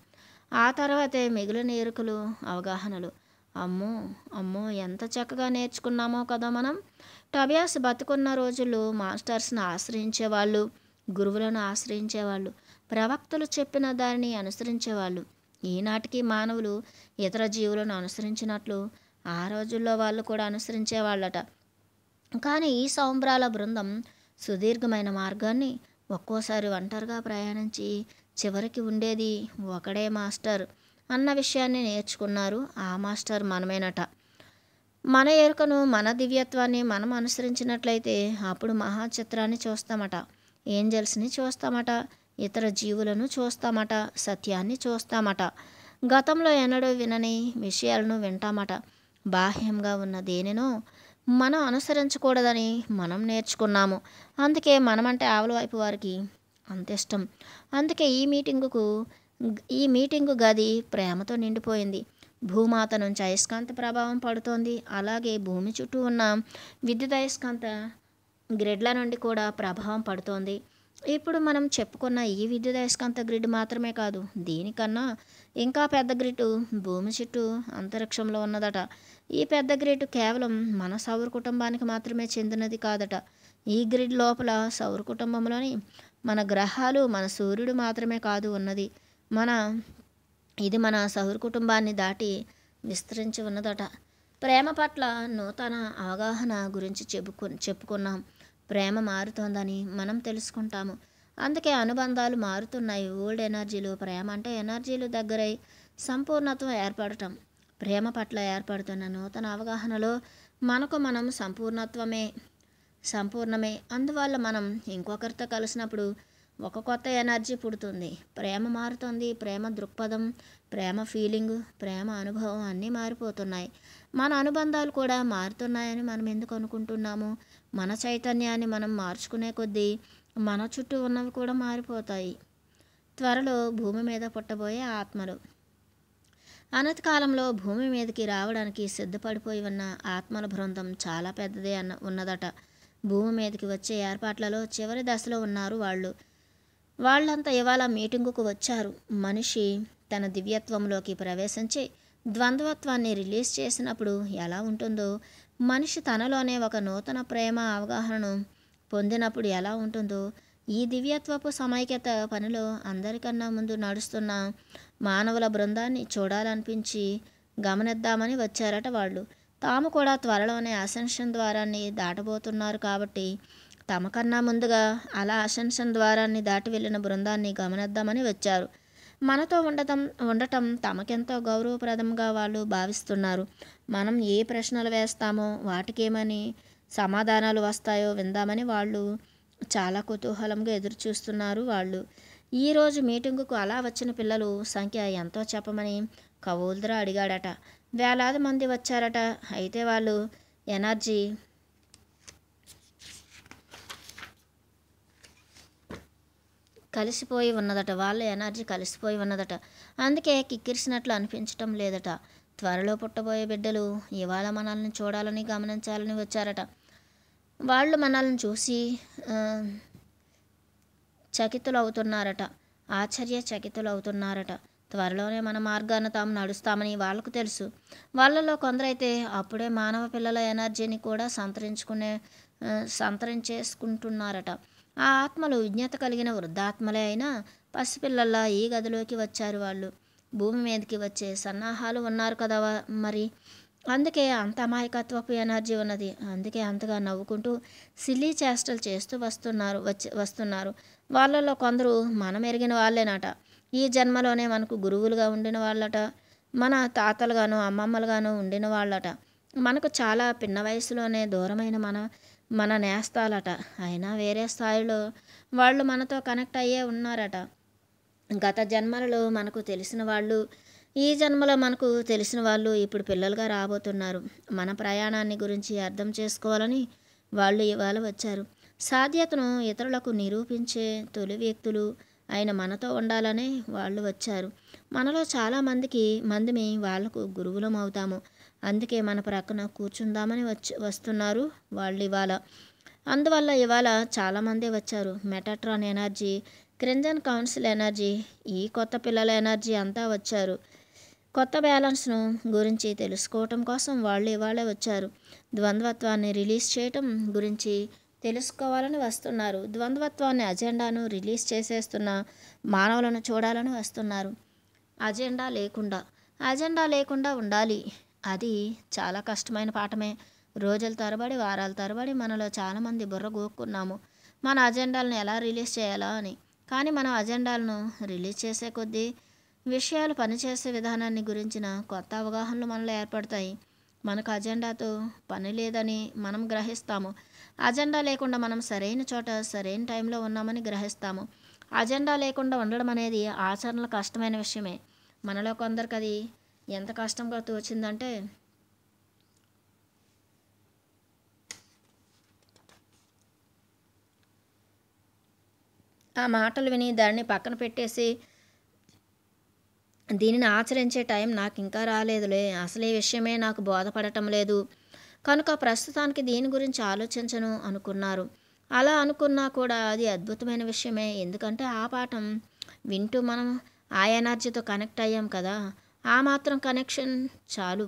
ఆ తర్వాతే మిగిలిన ఎరుకలు అవగాహనలు అమ్మో అమ్మో ఎంత చక్కగా నేర్చుకున్నామో కదా మనం టబియాస్ బతుకున్న రోజులు మాస్టర్స్ని ఆశ్రయించేవాళ్ళు గురువులను ఆశ్రయించేవాళ్ళు ప్రవక్తలు చెప్పిన దానిని అనుసరించేవాళ్ళు ఈనాటికి మానవులు ఇతర జీవులను అనుసరించినట్లు ఆ రోజుల్లో వాళ్ళు కూడా అనుసరించేవాళ్ళట కానీ ఈ సౌంబ్రాల బృందం సుదీర్ఘమైన మార్గాన్ని ఒక్కోసారి ఒంటరిగా ప్రయాణించి చివరికి ఉండేది ఒకడే మాస్టర్ అన్న విషయాన్ని నేర్చుకున్నారు ఆ మాస్టర్ మనమేనట మన ఎరుకను మన దివ్యత్వాన్ని మనం అనుసరించినట్లయితే అప్పుడు మహాచిత్రాన్ని చూస్తామట ఏంజల్స్ని చూస్తామట ఇతర జీవులను చూస్తామట సత్యాన్ని చూస్తామట గతంలో ఎన్నడూ వినని విషయాలను వింటామట బాహ్యంగా ఉన్న దేనినో మనం అనుసరించకూడదని మనం నేర్చుకున్నాము అందుకే మనమంటే ఆవుల వైపు వారికి అంత ఇష్టం అందుకే ఈ మీటింగుకు ఈ మీటింగు గది ప్రేమతో నిండిపోయింది భూమాత నుంచి అయస్కాంత ప్రభావం పడుతోంది అలాగే భూమి చుట్టూ ఉన్న విద్యుత్ అయస్కాంత గ్రిడ్ల నుండి కూడా ప్రభావం పడుతోంది ఇప్పుడు మనం చెప్పుకున్న ఈ విద్యుత్ అయస్కాంత గ్రిడ్ మాత్రమే కాదు దీనికన్నా ఇంకా పెద్ద గ్రిడ్ భూమి చుట్టూ అంతరిక్షంలో ఉన్నదట ఈ పెద్ద గ్రిడ్ కేవలం మన సౌర కుటుంబానికి మాత్రమే చెందినది కాదట ఈ గ్రిడ్ లోపల సౌర కుటుంబంలోని మన గ్రహాలు మన సూర్యుడు మాత్రమే కాదు ఉన్నది మన ఇది మన సౌర కుటుంబాన్ని దాటి విస్తరించి ఉన్నదట ప్రేమ పట్ల నూతన అవగాహన గురించి చెప్పుకు చెప్పుకున్నాం ప్రేమ మారుతోందని మనం తెలుసుకుంటాము అందుకే అనుబంధాలు మారుతున్నాయి ఓల్డ్ ఎనర్జీలు ప్రేమ అంటే ఎనర్జీలు దగ్గరై సంపూర్ణత్వం ఏర్పడటం ప్రేమ పట్ల ఏర్పడుతున్న నూతన అవగాహనలో మనకు మనం సంపూర్ణత్వమే సంపూర్ణమే అందువల్ల మనం ఇంకొకరితో కలిసినప్పుడు ఒక కొత్త ఎనర్జీ పుడుతుంది ప్రేమ మారుతుంది ప్రేమ దృక్పథం ప్రేమ ఫీలింగ్ ప్రేమ అనుభవం అన్నీ మారిపోతున్నాయి మన అనుబంధాలు కూడా మారుతున్నాయని మనం ఎందుకు అనుకుంటున్నాము మన చైతన్యాన్ని మనం మార్చుకునే కొద్దీ మన చుట్టూ ఉన్నవి కూడా మారిపోతాయి త్వరలో భూమి మీద పుట్టబోయే ఆత్మలు అనతి కాలంలో భూమి మీదకి రావడానికి సిద్ధపడిపోయి ఉన్న ఆత్మల బృందం చాలా పెద్దదే అన్న ఉన్నదట భూమి మీదకి వచ్చే ఏర్పాట్లలో చివరి దశలో ఉన్నారు వాళ్ళు వాళ్ళంతా ఇవాళ మీటింగుకు వచ్చారు మనిషి తన దివ్యత్వంలోకి ప్రవేశించి ద్వంద్వత్వాన్ని రిలీజ్ చేసినప్పుడు ఎలా ఉంటుందో మనిషి తనలోనే ఒక నూతన ప్రేమ అవగాహనను పొందినప్పుడు ఎలా ఉంటుందో ఈ దివ్యత్వపు సమైక్యత పనిలో అందరికన్నా ముందు నడుస్తున్న మానవుల బృందాన్ని చూడాలనిపించి గమనిద్దామని వచ్చారట వాళ్ళు తాము కూడా త్వరలోనే అసెన్షన్ ద్వారాన్ని దాటబోతున్నారు కాబట్టి తమకన్నా ముందుగా అలా అసెన్షన్ ద్వారాన్ని దాటి వెళ్ళిన బృందాన్ని గమనిద్దామని వచ్చారు మనతో ఉండటం ఉండటం తమకెంతో గౌరవప్రదంగా వాళ్ళు భావిస్తున్నారు మనం ఏ ప్రశ్నలు వేస్తామో వాటికేమని సమాధానాలు వస్తాయో విందామని వాళ్ళు చాలా కుతూహలంగా ఎదురు చూస్తున్నారు వాళ్ళు ఈరోజు మీటింగుకు అలా వచ్చిన పిల్లలు సంఖ్య ఎంతో చెప్పమని కవోల్ద్రా అడిగాడట వేలాది మంది వచ్చారట అయితే వాళ్ళు ఎనర్జీ కలిసిపోయి ఉన్నదట వాళ్ళ ఎనర్జీ కలిసిపోయి ఉన్నదట అందుకే కిక్కిరిసినట్లు అనిపించటం లేదట త్వరలో పుట్టబోయే బిడ్డలు ఇవాళ మనల్ని చూడాలని గమనించాలని వచ్చారట వాళ్ళు మనల్ని చూసి చకితులు అవుతున్నారట ఆశ్చర్య అవుతున్నారట త్వరలోనే మన మార్గాన తాము నడుస్తామని వాళ్లకు తెలుసు వాళ్ళలో కొందరైతే అప్పుడే మానవ పిల్లల ఎనర్జీని కూడా సంతరించుకునే సంతరించేసుకుంటున్నారట ఆ ఆత్మలు విజ్ఞత కలిగిన వృద్ధాత్మలే అయినా పసిపిల్లల్లా ఈ గదిలోకి వచ్చారు వాళ్ళు భూమి మీదకి వచ్చే సన్నాహాలు ఉన్నారు కదా మరి అందుకే అంత అమాయకత్వపు ఎనర్జీ ఉన్నది అందుకే అంతగా నవ్వుకుంటూ సిల్లీ చేష్టలు చేస్తూ వస్తున్నారు వచ్చి వస్తున్నారు వాళ్ళలో కొందరు మనం ఎరిగిన వాళ్ళేనట ఈ జన్మలోనే మనకు గురువులుగా ఉండిన వాళ్ళట మన తాతలుగాను అమ్మమ్మలుగాను ఉండిన వాళ్ళట మనకు చాలా పిన్న వయసులోనే దూరమైన మన మన నేస్తాలట అయినా వేరే స్థాయిలో వాళ్ళు మనతో కనెక్ట్ అయ్యే ఉన్నారట గత జన్మలలో మనకు తెలిసిన వాళ్ళు ఈ జన్మలో మనకు తెలిసిన వాళ్ళు ఇప్పుడు పిల్లలుగా రాబోతున్నారు మన ప్రయాణాన్ని గురించి అర్థం చేసుకోవాలని వాళ్ళు ఇవాళ వచ్చారు సాధ్యతను ఇతరులకు నిరూపించే తొలి వ్యక్తులు ఆయన మనతో ఉండాలనే వాళ్ళు వచ్చారు మనలో చాలామందికి మందిమే వాళ్లకు గురువులం అవుతాము అందుకే మన ప్రక్కన కూర్చుందామని వచ్చి వస్తున్నారు వాళ్ళు ఇవాళ అందువల్ల ఇవాళ చాలామందే వచ్చారు Metatron energy crimson council energy ఈ కొత్త పిల్లల ఎనర్జీ అంతా వచ్చారు కొత్త బ్యాలెన్స్ను గురించి తెలుసుకోవటం కోసం వాళ్ళు ఇవాళే వచ్చారు ద్వంద్వత్వాన్ని రిలీజ్ చేయటం గురించి తెలుసుకోవాలని వస్తున్నారు ద్వంద్వత్వాన్ని అజెండాను రిలీజ్ చేసేస్తున్న మానవులను చూడాలని వస్తున్నారు అజెండా లేకుండా అజెండా లేకుండా ఉండాలి అది చాలా కష్టమైన పాఠమే రోజుల తరబడి వారాల తరబడి మనలో చాలామంది బుర్ర గోక్కున్నాము మన అజెండాలను ఎలా రిలీజ్ చేయాలా అని కానీ మనం అజెండాలను రిలీజ్ చేసే కొద్దీ విషయాలు పనిచేసే విధానాన్ని గురించిన కొత్త అవగాహనలు మనలో ఏర్పడతాయి మనకు అజెండాతో పని లేదని మనం గ్రహిస్తాము అజెండా లేకుండా మనం సరైన చోట సరైన టైంలో ఉన్నామని గ్రహిస్తాము అజెండా లేకుండా ఉండడం అనేది ఆచరణలు కష్టమైన విషయమే మనలో కొందరికి అది ఎంత కష్టంగా తోచిందంటే ఆ మాటలు విని దాన్ని పక్కన పెట్టేసి దీనిని ఆచరించే టైం నాకు ఇంకా రాలేదులే అసలు ఈ విషయమే నాకు బోధపడటం లేదు కనుక ప్రస్తుతానికి దీని గురించి ఆలోచించను అనుకున్నారు అలా అనుకున్నా కూడా అది అద్భుతమైన విషయమే ఎందుకంటే ఆ పాఠం వింటూ మనం ఆ ఎనర్జీతో కనెక్ట్ అయ్యాం కదా ఆ మాత్రం కనెక్షన్ చాలు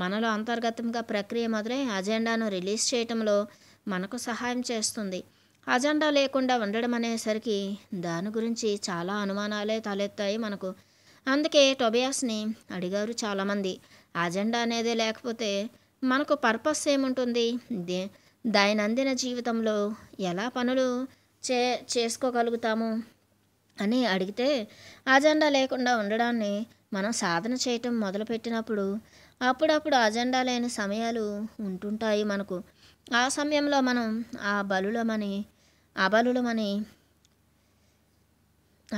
మనలో అంతర్గతంగా ప్రక్రియ మొదలై అజెండాను రిలీజ్ చేయటంలో మనకు సహాయం చేస్తుంది అజెండా లేకుండా ఉండడం అనేసరికి దాని గురించి చాలా అనుమానాలే తలెత్తాయి మనకు అందుకే టొబియాస్ని అడిగారు చాలామంది అజెండా అనేది లేకపోతే మనకు పర్పస్ ఏముంటుంది దైనందిన జీవితంలో ఎలా పనులు చే చేసుకోగలుగుతాము అని అడిగితే అజెండా లేకుండా ఉండడాన్ని మనం సాధన చేయటం మొదలుపెట్టినప్పుడు అప్పుడప్పుడు అజెండా లేని సమయాలు ఉంటుంటాయి మనకు ఆ సమయంలో మనం ఆ బలులమని అబలులమని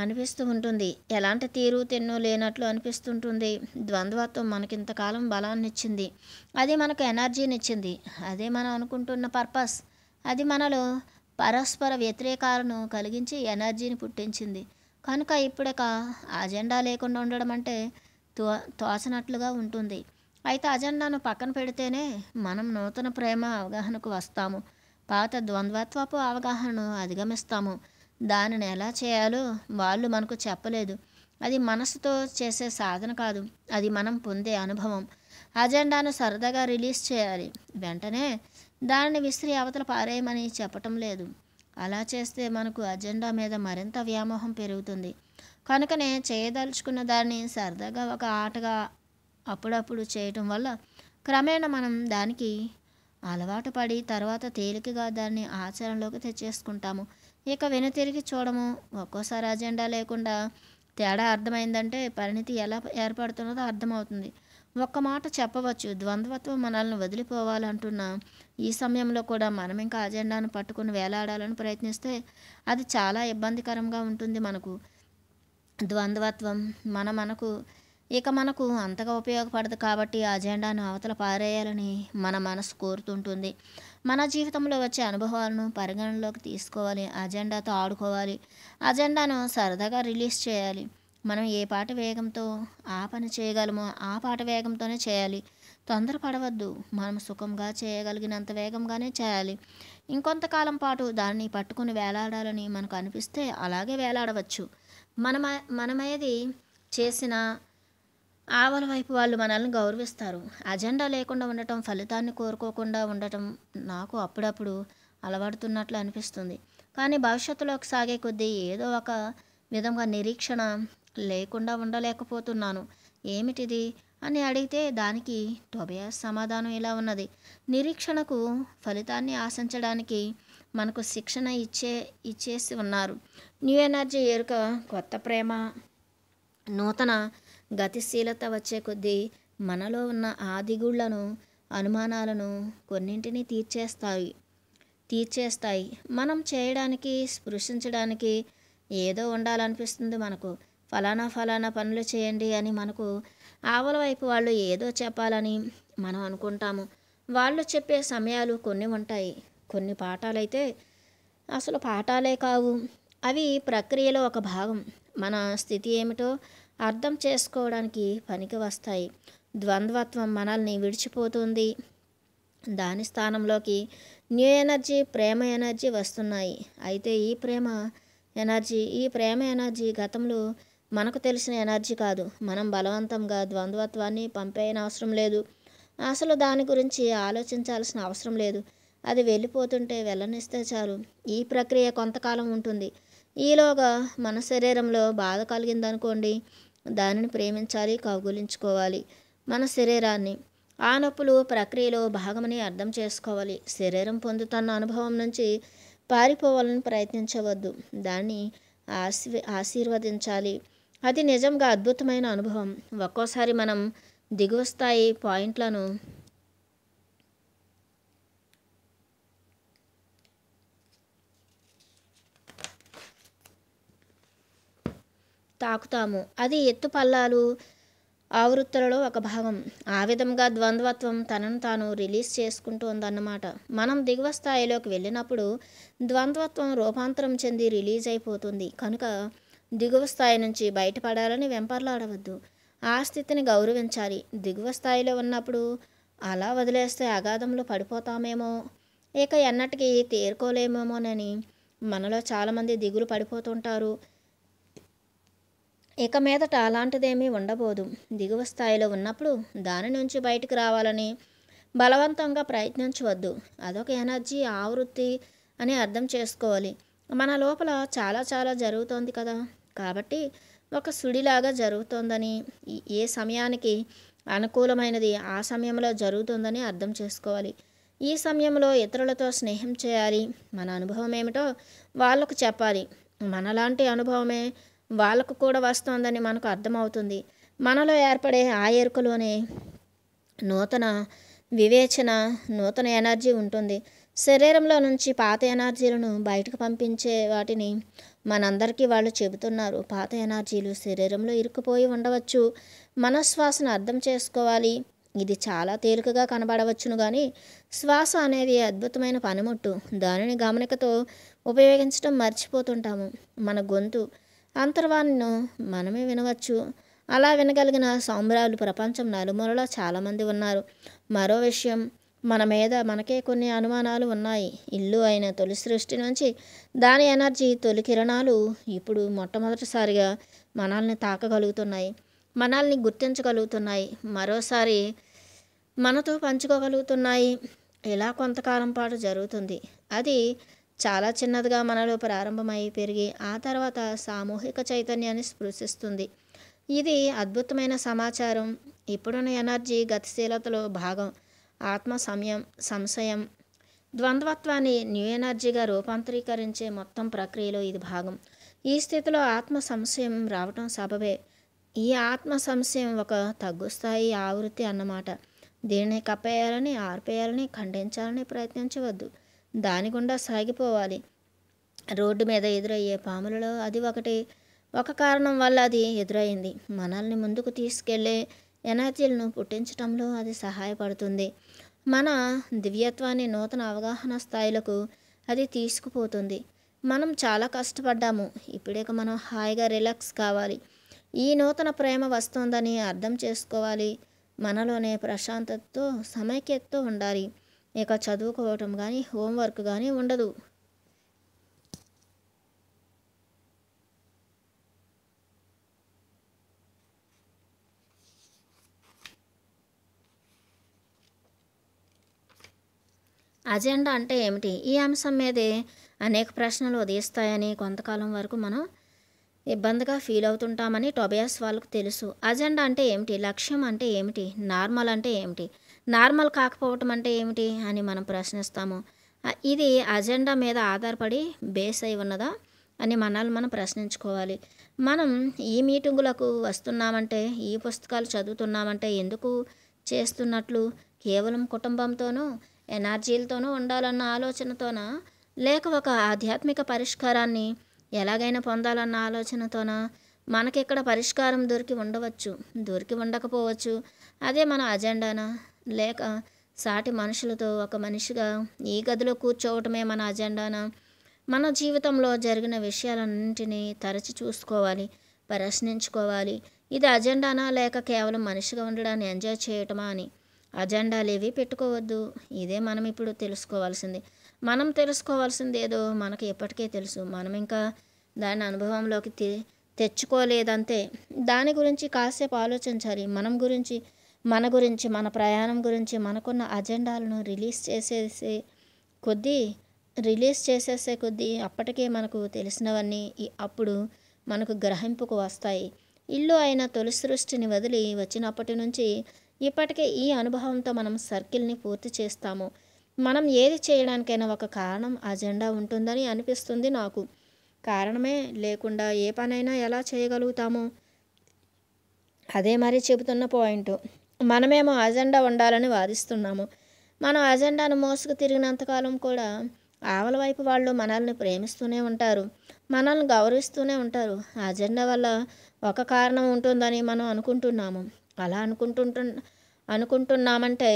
అనిపిస్తూ ఉంటుంది ఎలాంటి తీరు తెన్ను లేనట్లు అనిపిస్తుంటుంది ద్వంద్వత్వం మనకింతకాలం బలాన్ని ఇచ్చింది అది మనకు ఎనర్జీని ఇచ్చింది అదే మనం అనుకుంటున్న పర్పస్ అది మనలో పరస్పర వ్యతిరేకాలను కలిగించి ఎనర్జీని పుట్టించింది కనుక ఇప్పుడక అజెండా లేకుండా ఉండడం అంటే తో తోచనట్లుగా ఉంటుంది అయితే అజెండాను పక్కన పెడితేనే మనం నూతన ప్రేమ అవగాహనకు వస్తాము పాత ద్వంద్వత్వపు అవగాహనను అధిగమిస్తాము దానిని ఎలా చేయాలో వాళ్ళు మనకు చెప్పలేదు అది మనసుతో చేసే సాధన కాదు అది మనం పొందే అనుభవం అజెండాను సరదాగా రిలీజ్ చేయాలి వెంటనే దానిని విసిరి అవతల పారేయమని చెప్పటం లేదు అలా చేస్తే మనకు అజెండా మీద మరింత వ్యామోహం పెరుగుతుంది కనుకనే చేయదలుచుకున్న దాన్ని సరదాగా ఒక ఆటగా అప్పుడప్పుడు చేయటం వల్ల క్రమేణా మనం దానికి అలవాటు పడి తర్వాత తేలికగా దాన్ని ఆచరణలోకి తెచ్చేసుకుంటాము ఇక వెనుతిరిగి చూడము ఒక్కోసారి అజెండా లేకుండా తేడా అర్థమైందంటే పరిణితి ఎలా ఏర్పడుతున్నదో అర్థమవుతుంది ఒక్క మాట చెప్పవచ్చు ద్వంద్వత్వం మనల్ని వదిలిపోవాలంటున్న ఈ సమయంలో కూడా మనం ఇంకా అజెండాను పట్టుకుని వేలాడాలని ప్రయత్నిస్తే అది చాలా ఇబ్బందికరంగా ఉంటుంది మనకు ద్వంద్వత్వం మన మనకు ఇక మనకు అంతగా ఉపయోగపడదు కాబట్టి ఆ అజెండాను అవతల పారేయాలని మన మనసు కోరుతుంటుంది మన జీవితంలో వచ్చే అనుభవాలను పరిగణలోకి తీసుకోవాలి అజెండాతో ఆడుకోవాలి అజెండాను సరదాగా రిలీజ్ చేయాలి మనం ఏ పాట వేగంతో ఆ పని చేయగలమో ఆ పాట వేగంతోనే చేయాలి తొందరపడవద్దు మనం సుఖంగా చేయగలిగినంత వేగంగానే చేయాలి ఇంకొంతకాలం పాటు దాన్ని పట్టుకుని వేలాడాలని మనకు అనిపిస్తే అలాగే వేలాడవచ్చు మనమ మనమేది చేసిన ఆవల వైపు వాళ్ళు మనల్ని గౌరవిస్తారు అజెండా లేకుండా ఉండటం ఫలితాన్ని కోరుకోకుండా ఉండటం నాకు అప్పుడప్పుడు అలవాడుతున్నట్లు అనిపిస్తుంది కానీ భవిష్యత్తులోకి సాగే కొద్దీ ఏదో ఒక విధంగా నిరీక్షణ లేకుండా ఉండలేకపోతున్నాను ఏమిటిది అని అడిగితే దానికి టొబయాస్ సమాధానం ఇలా ఉన్నది నిరీక్షణకు ఫలితాన్ని ఆశించడానికి మనకు శిక్షణ ఇచ్చే ఇచ్చేసి ఉన్నారు న్యూ ఎనర్జీ ఎరుక కొత్త ప్రేమ నూతన గతిశీలత వచ్చే కొద్దీ మనలో ఉన్న ఆదిగుళ్లను అనుమానాలను కొన్నింటిని తీర్చేస్తాయి తీర్చేస్తాయి మనం చేయడానికి స్పృశించడానికి ఏదో ఉండాలనిపిస్తుంది మనకు ఫలానా ఫలానా పనులు చేయండి అని మనకు ఆవల వైపు వాళ్ళు ఏదో చెప్పాలని మనం అనుకుంటాము వాళ్ళు చెప్పే సమయాలు కొన్ని ఉంటాయి కొన్ని పాఠాలైతే అసలు పాఠాలే కావు అవి ప్రక్రియలో ఒక భాగం మన స్థితి ఏమిటో అర్థం చేసుకోవడానికి పనికి వస్తాయి ద్వంద్వత్వం మనల్ని విడిచిపోతుంది దాని స్థానంలోకి న్యూ ఎనర్జీ ప్రేమ ఎనర్జీ వస్తున్నాయి అయితే ఈ ప్రేమ ఎనర్జీ ఈ ప్రేమ ఎనర్జీ గతంలో మనకు తెలిసిన ఎనర్జీ కాదు మనం బలవంతంగా ద్వంద్వత్వాన్ని పంపేయన అవసరం లేదు అసలు దాని గురించి ఆలోచించాల్సిన అవసరం లేదు అది వెళ్ళిపోతుంటే వెళ్ళనిస్తే చాలు ఈ ప్రక్రియ కొంతకాలం ఉంటుంది ఈలోగా మన శరీరంలో బాధ కలిగిందనుకోండి దానిని ప్రేమించాలి కౌగులించుకోవాలి మన శరీరాన్ని ఆ నొప్పులు ప్రక్రియలో భాగమని అర్థం చేసుకోవాలి శరీరం పొందుతున్న అనుభవం నుంచి పారిపోవాలని ప్రయత్నించవద్దు దాన్ని ఆశీ ఆశీర్వదించాలి అది నిజంగా అద్భుతమైన అనుభవం ఒక్కోసారి మనం దిగువ స్థాయి పాయింట్లను తాకుతాము అది ఎత్తు పల్లాలు ఆవృత్తులలో ఒక భాగం ఆ విధంగా ద్వంద్వత్వం తనను తాను రిలీజ్ చేసుకుంటోందన్నమాట మనం దిగువ స్థాయిలోకి వెళ్ళినప్పుడు ద్వంద్వత్వం రూపాంతరం చెంది రిలీజ్ అయిపోతుంది కనుక దిగువ స్థాయి నుంచి బయటపడాలని వెంపర్లాడవద్దు ఆ స్థితిని గౌరవించాలి దిగువ స్థాయిలో ఉన్నప్పుడు అలా వదిలేస్తే అగాధంలో పడిపోతామేమో ఇక ఎన్నటికీ తేరుకోలేమేమోనని మనలో చాలామంది దిగులు పడిపోతుంటారు ఇక మీదట అలాంటిదేమీ ఉండబోదు దిగువ స్థాయిలో ఉన్నప్పుడు దాని నుంచి బయటకు రావాలని బలవంతంగా ప్రయత్నించవద్దు అదొక ఎనర్జీ ఆవృత్తి అని అర్థం చేసుకోవాలి మన లోపల చాలా చాలా జరుగుతోంది కదా కాబట్టి ఒక సుడిలాగా జరుగుతోందని ఏ సమయానికి అనుకూలమైనది ఆ సమయంలో జరుగుతుందని అర్థం చేసుకోవాలి ఈ సమయంలో ఇతరులతో స్నేహం చేయాలి మన అనుభవం ఏమిటో వాళ్ళకు చెప్పాలి మనలాంటి అనుభవమే వాళ్ళకు కూడా వస్తోందని మనకు అర్థమవుతుంది మనలో ఏర్పడే ఆ ఎరుకలోనే నూతన వివేచన నూతన ఎనర్జీ ఉంటుంది శరీరంలో నుంచి పాత ఎనర్జీలను బయటకు పంపించే వాటిని మనందరికీ వాళ్ళు చెబుతున్నారు పాత ఎనర్జీలు శరీరంలో ఇరుక్కుపోయి ఉండవచ్చు మనశ్వాసను అర్థం చేసుకోవాలి ఇది చాలా తేలికగా కనబడవచ్చును కానీ శ్వాస అనేది అద్భుతమైన పనిముట్టు దానిని గమనికతో ఉపయోగించడం మర్చిపోతుంటాము మన గొంతు అంతర్వాణిను మనమే వినవచ్చు అలా వినగలిగిన సాంబ్రాలు ప్రపంచం నలుమూలలో చాలామంది ఉన్నారు మరో విషయం మన మీద మనకే కొన్ని అనుమానాలు ఉన్నాయి ఇల్లు అయిన తొలి సృష్టి నుంచి దాని ఎనర్జీ తొలి కిరణాలు ఇప్పుడు మొట్టమొదటిసారిగా మనల్ని తాకగలుగుతున్నాయి మనల్ని గుర్తించగలుగుతున్నాయి మరోసారి మనతో పంచుకోగలుగుతున్నాయి ఇలా కొంతకాలం పాటు జరుగుతుంది అది చాలా చిన్నదిగా మనలో ప్రారంభమై పెరిగి ఆ తర్వాత సామూహిక చైతన్యాన్ని స్పృశిస్తుంది ఇది అద్భుతమైన సమాచారం ఇప్పుడున్న ఎనర్జీ గతిశీలతలో భాగం ఆత్మ సమయం సంశయం ద్వంద్వత్వాన్ని న్యూ ఎనర్జీగా రూపాంతరీకరించే మొత్తం ప్రక్రియలో ఇది భాగం ఈ స్థితిలో ఆత్మ సంశయం రావటం సబబే ఈ ఆత్మ సంశయం ఒక తగ్గు స్థాయి ఆవృత్తి అన్నమాట దీన్ని కప్పేయాలని ఆర్పేయాలని ఖండించాలని ప్రయత్నించవద్దు దాని గుండా సాగిపోవాలి రోడ్డు మీద ఎదురయ్యే పాములలో అది ఒకటి ఒక కారణం వల్ల అది ఎదురైంది మనల్ని ముందుకు తీసుకెళ్లే ఎనర్జీలను పుట్టించటంలో అది సహాయపడుతుంది మన దివ్యత్వాన్ని నూతన అవగాహన స్థాయిలకు అది తీసుకుపోతుంది మనం చాలా కష్టపడ్డాము ఇప్పుడేక మనం హాయిగా రిలాక్స్ కావాలి ఈ నూతన ప్రేమ వస్తుందని అర్థం చేసుకోవాలి మనలోనే ప్రశాంతతతో సమైక్యతతో ఉండాలి ఇక చదువుకోవటం కానీ హోంవర్క్ కానీ ఉండదు అజెండా అంటే ఏమిటి ఈ అంశం మీదే అనేక ప్రశ్నలు ఉదయిస్తాయని కొంతకాలం వరకు మనం ఇబ్బందిగా ఫీల్ అవుతుంటామని టొబయాస్ వాళ్ళకు తెలుసు అజెండా అంటే ఏమిటి లక్ష్యం అంటే ఏమిటి నార్మల్ అంటే ఏమిటి నార్మల్ కాకపోవటం అంటే ఏమిటి అని మనం ప్రశ్నిస్తాము ఇది అజెండా మీద ఆధారపడి బేస్ అయి ఉన్నదా అని మనల్ని మనం ప్రశ్నించుకోవాలి మనం ఈ మీటింగులకు వస్తున్నామంటే ఈ పుస్తకాలు చదువుతున్నామంటే ఎందుకు చేస్తున్నట్లు కేవలం కుటుంబంతోనూ ఎనర్జీలతోనూ ఉండాలన్న ఆలోచనతోన లేక ఒక ఆధ్యాత్మిక పరిష్కారాన్ని ఎలాగైనా పొందాలన్న ఆలోచనతోన మనకిక్కడ పరిష్కారం దొరికి ఉండవచ్చు దొరికి ఉండకపోవచ్చు అదే మన అజెండానా లేక సాటి మనుషులతో ఒక మనిషిగా ఈ గదిలో కూర్చోవటమే మన అజెండానా మన జీవితంలో జరిగిన విషయాలన్నింటినీ తరచి చూసుకోవాలి ప్రశ్నించుకోవాలి ఇది అజెండానా లేక కేవలం మనిషిగా ఉండడాన్ని ఎంజాయ్ చేయటమా అని అజెండాలు ఏవి పెట్టుకోవద్దు ఇదే మనం ఇప్పుడు తెలుసుకోవాల్సింది మనం తెలుసుకోవాల్సింది ఏదో మనకు ఇప్పటికే తెలుసు మనం ఇంకా దాని అనుభవంలోకి తెచ్చుకోలేదంతే దాని గురించి కాసేపు ఆలోచించాలి మనం గురించి మన గురించి మన ప్రయాణం గురించి మనకున్న అజెండాలను రిలీజ్ చేసేసి కొద్దీ రిలీజ్ చేసేసే కొద్దీ అప్పటికే మనకు తెలిసినవన్నీ అప్పుడు మనకు గ్రహింపుకు వస్తాయి ఇల్లు అయిన తొలి సృష్టిని వదిలి వచ్చినప్పటి నుంచి ఇప్పటికే ఈ అనుభవంతో మనం సర్కిల్ని పూర్తి చేస్తాము మనం ఏది చేయడానికైనా ఒక కారణం అజెండా ఉంటుందని అనిపిస్తుంది నాకు కారణమే లేకుండా ఏ పనైనా ఎలా చేయగలుగుతాము అదే మరి చెబుతున్న పాయింట్ మనమేమో అజెండా ఉండాలని వాదిస్తున్నాము మనం అజెండాను మోసుకు తిరిగినంతకాలం కూడా ఆవల వైపు వాళ్ళు మనల్ని ప్రేమిస్తూనే ఉంటారు మనల్ని గౌరవిస్తూనే ఉంటారు అజెండా వల్ల ఒక కారణం ఉంటుందని మనం అనుకుంటున్నాము అలా అనుకుంటుంటు అనుకుంటున్నామంటే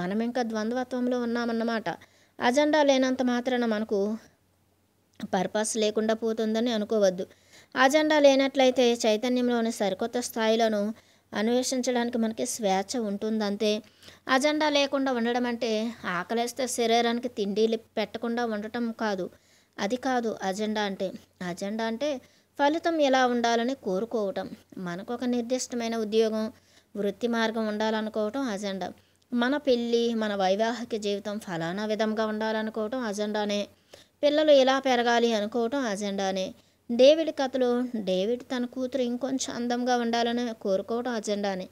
మనం ఇంకా ద్వంద్వత్వంలో ఉన్నామన్నమాట అజెండా లేనంత మాత్రాన మనకు పర్పస్ లేకుండా పోతుందని అనుకోవద్దు అజెండా లేనట్లయితే చైతన్యంలోని సరికొత్త స్థాయిలను అన్వేషించడానికి మనకి స్వేచ్ఛ ఉంటుందంతే అజెండా లేకుండా ఉండడం అంటే ఆకలిస్తే శరీరానికి తిండి పెట్టకుండా ఉండటం కాదు అది కాదు అజెండా అంటే అజెండా అంటే ఫలితం ఎలా ఉండాలని కోరుకోవటం మనకు ఒక నిర్దిష్టమైన ఉద్యోగం వృత్తి మార్గం ఉండాలనుకోవటం అజెండా మన పెళ్ళి మన వైవాహిక జీవితం ఫలానా విధంగా ఉండాలనుకోవటం అజెండానే పిల్లలు ఇలా పెరగాలి అనుకోవటం అజెండానే డేవిడ్ కథలో డేవిడ్ తన కూతురు ఇంకొంచెం అందంగా ఉండాలని కోరుకోవడం అజెండానే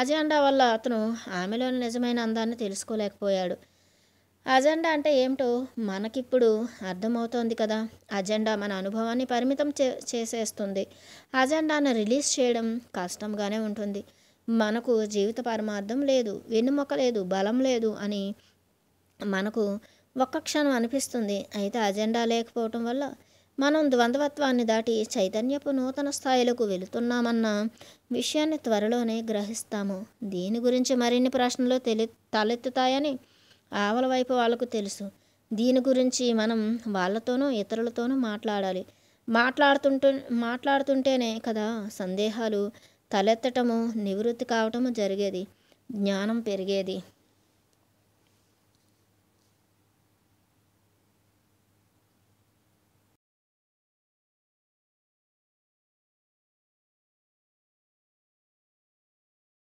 అజెండా వల్ల అతను ఆమెలోని నిజమైన అందాన్ని తెలుసుకోలేకపోయాడు అజెండా అంటే ఏమిటో మనకిప్పుడు అర్థమవుతోంది కదా అజెండా మన అనుభవాన్ని పరిమితం చే చేసేస్తుంది అజెండాను రిలీజ్ చేయడం కష్టంగానే ఉంటుంది మనకు జీవిత పరమార్థం లేదు వెన్నుమొక్క లేదు బలం లేదు అని మనకు ఒక్క క్షణం అనిపిస్తుంది అయితే అజెండా లేకపోవటం వల్ల మనం ద్వంద్వత్వాన్ని దాటి చైతన్యపు నూతన స్థాయిలకు వెళుతున్నామన్న విషయాన్ని త్వరలోనే గ్రహిస్తాము దీని గురించి మరిన్ని ప్రశ్నలు తెలి తలెత్తుతాయని ఆవల వైపు వాళ్ళకు తెలుసు దీని గురించి మనం వాళ్ళతోనూ ఇతరులతోనూ మాట్లాడాలి మాట్లాడుతుంటు మాట్లాడుతుంటేనే కదా సందేహాలు తలెత్తటము నివృత్తి కావటము జరిగేది జ్ఞానం పెరిగేది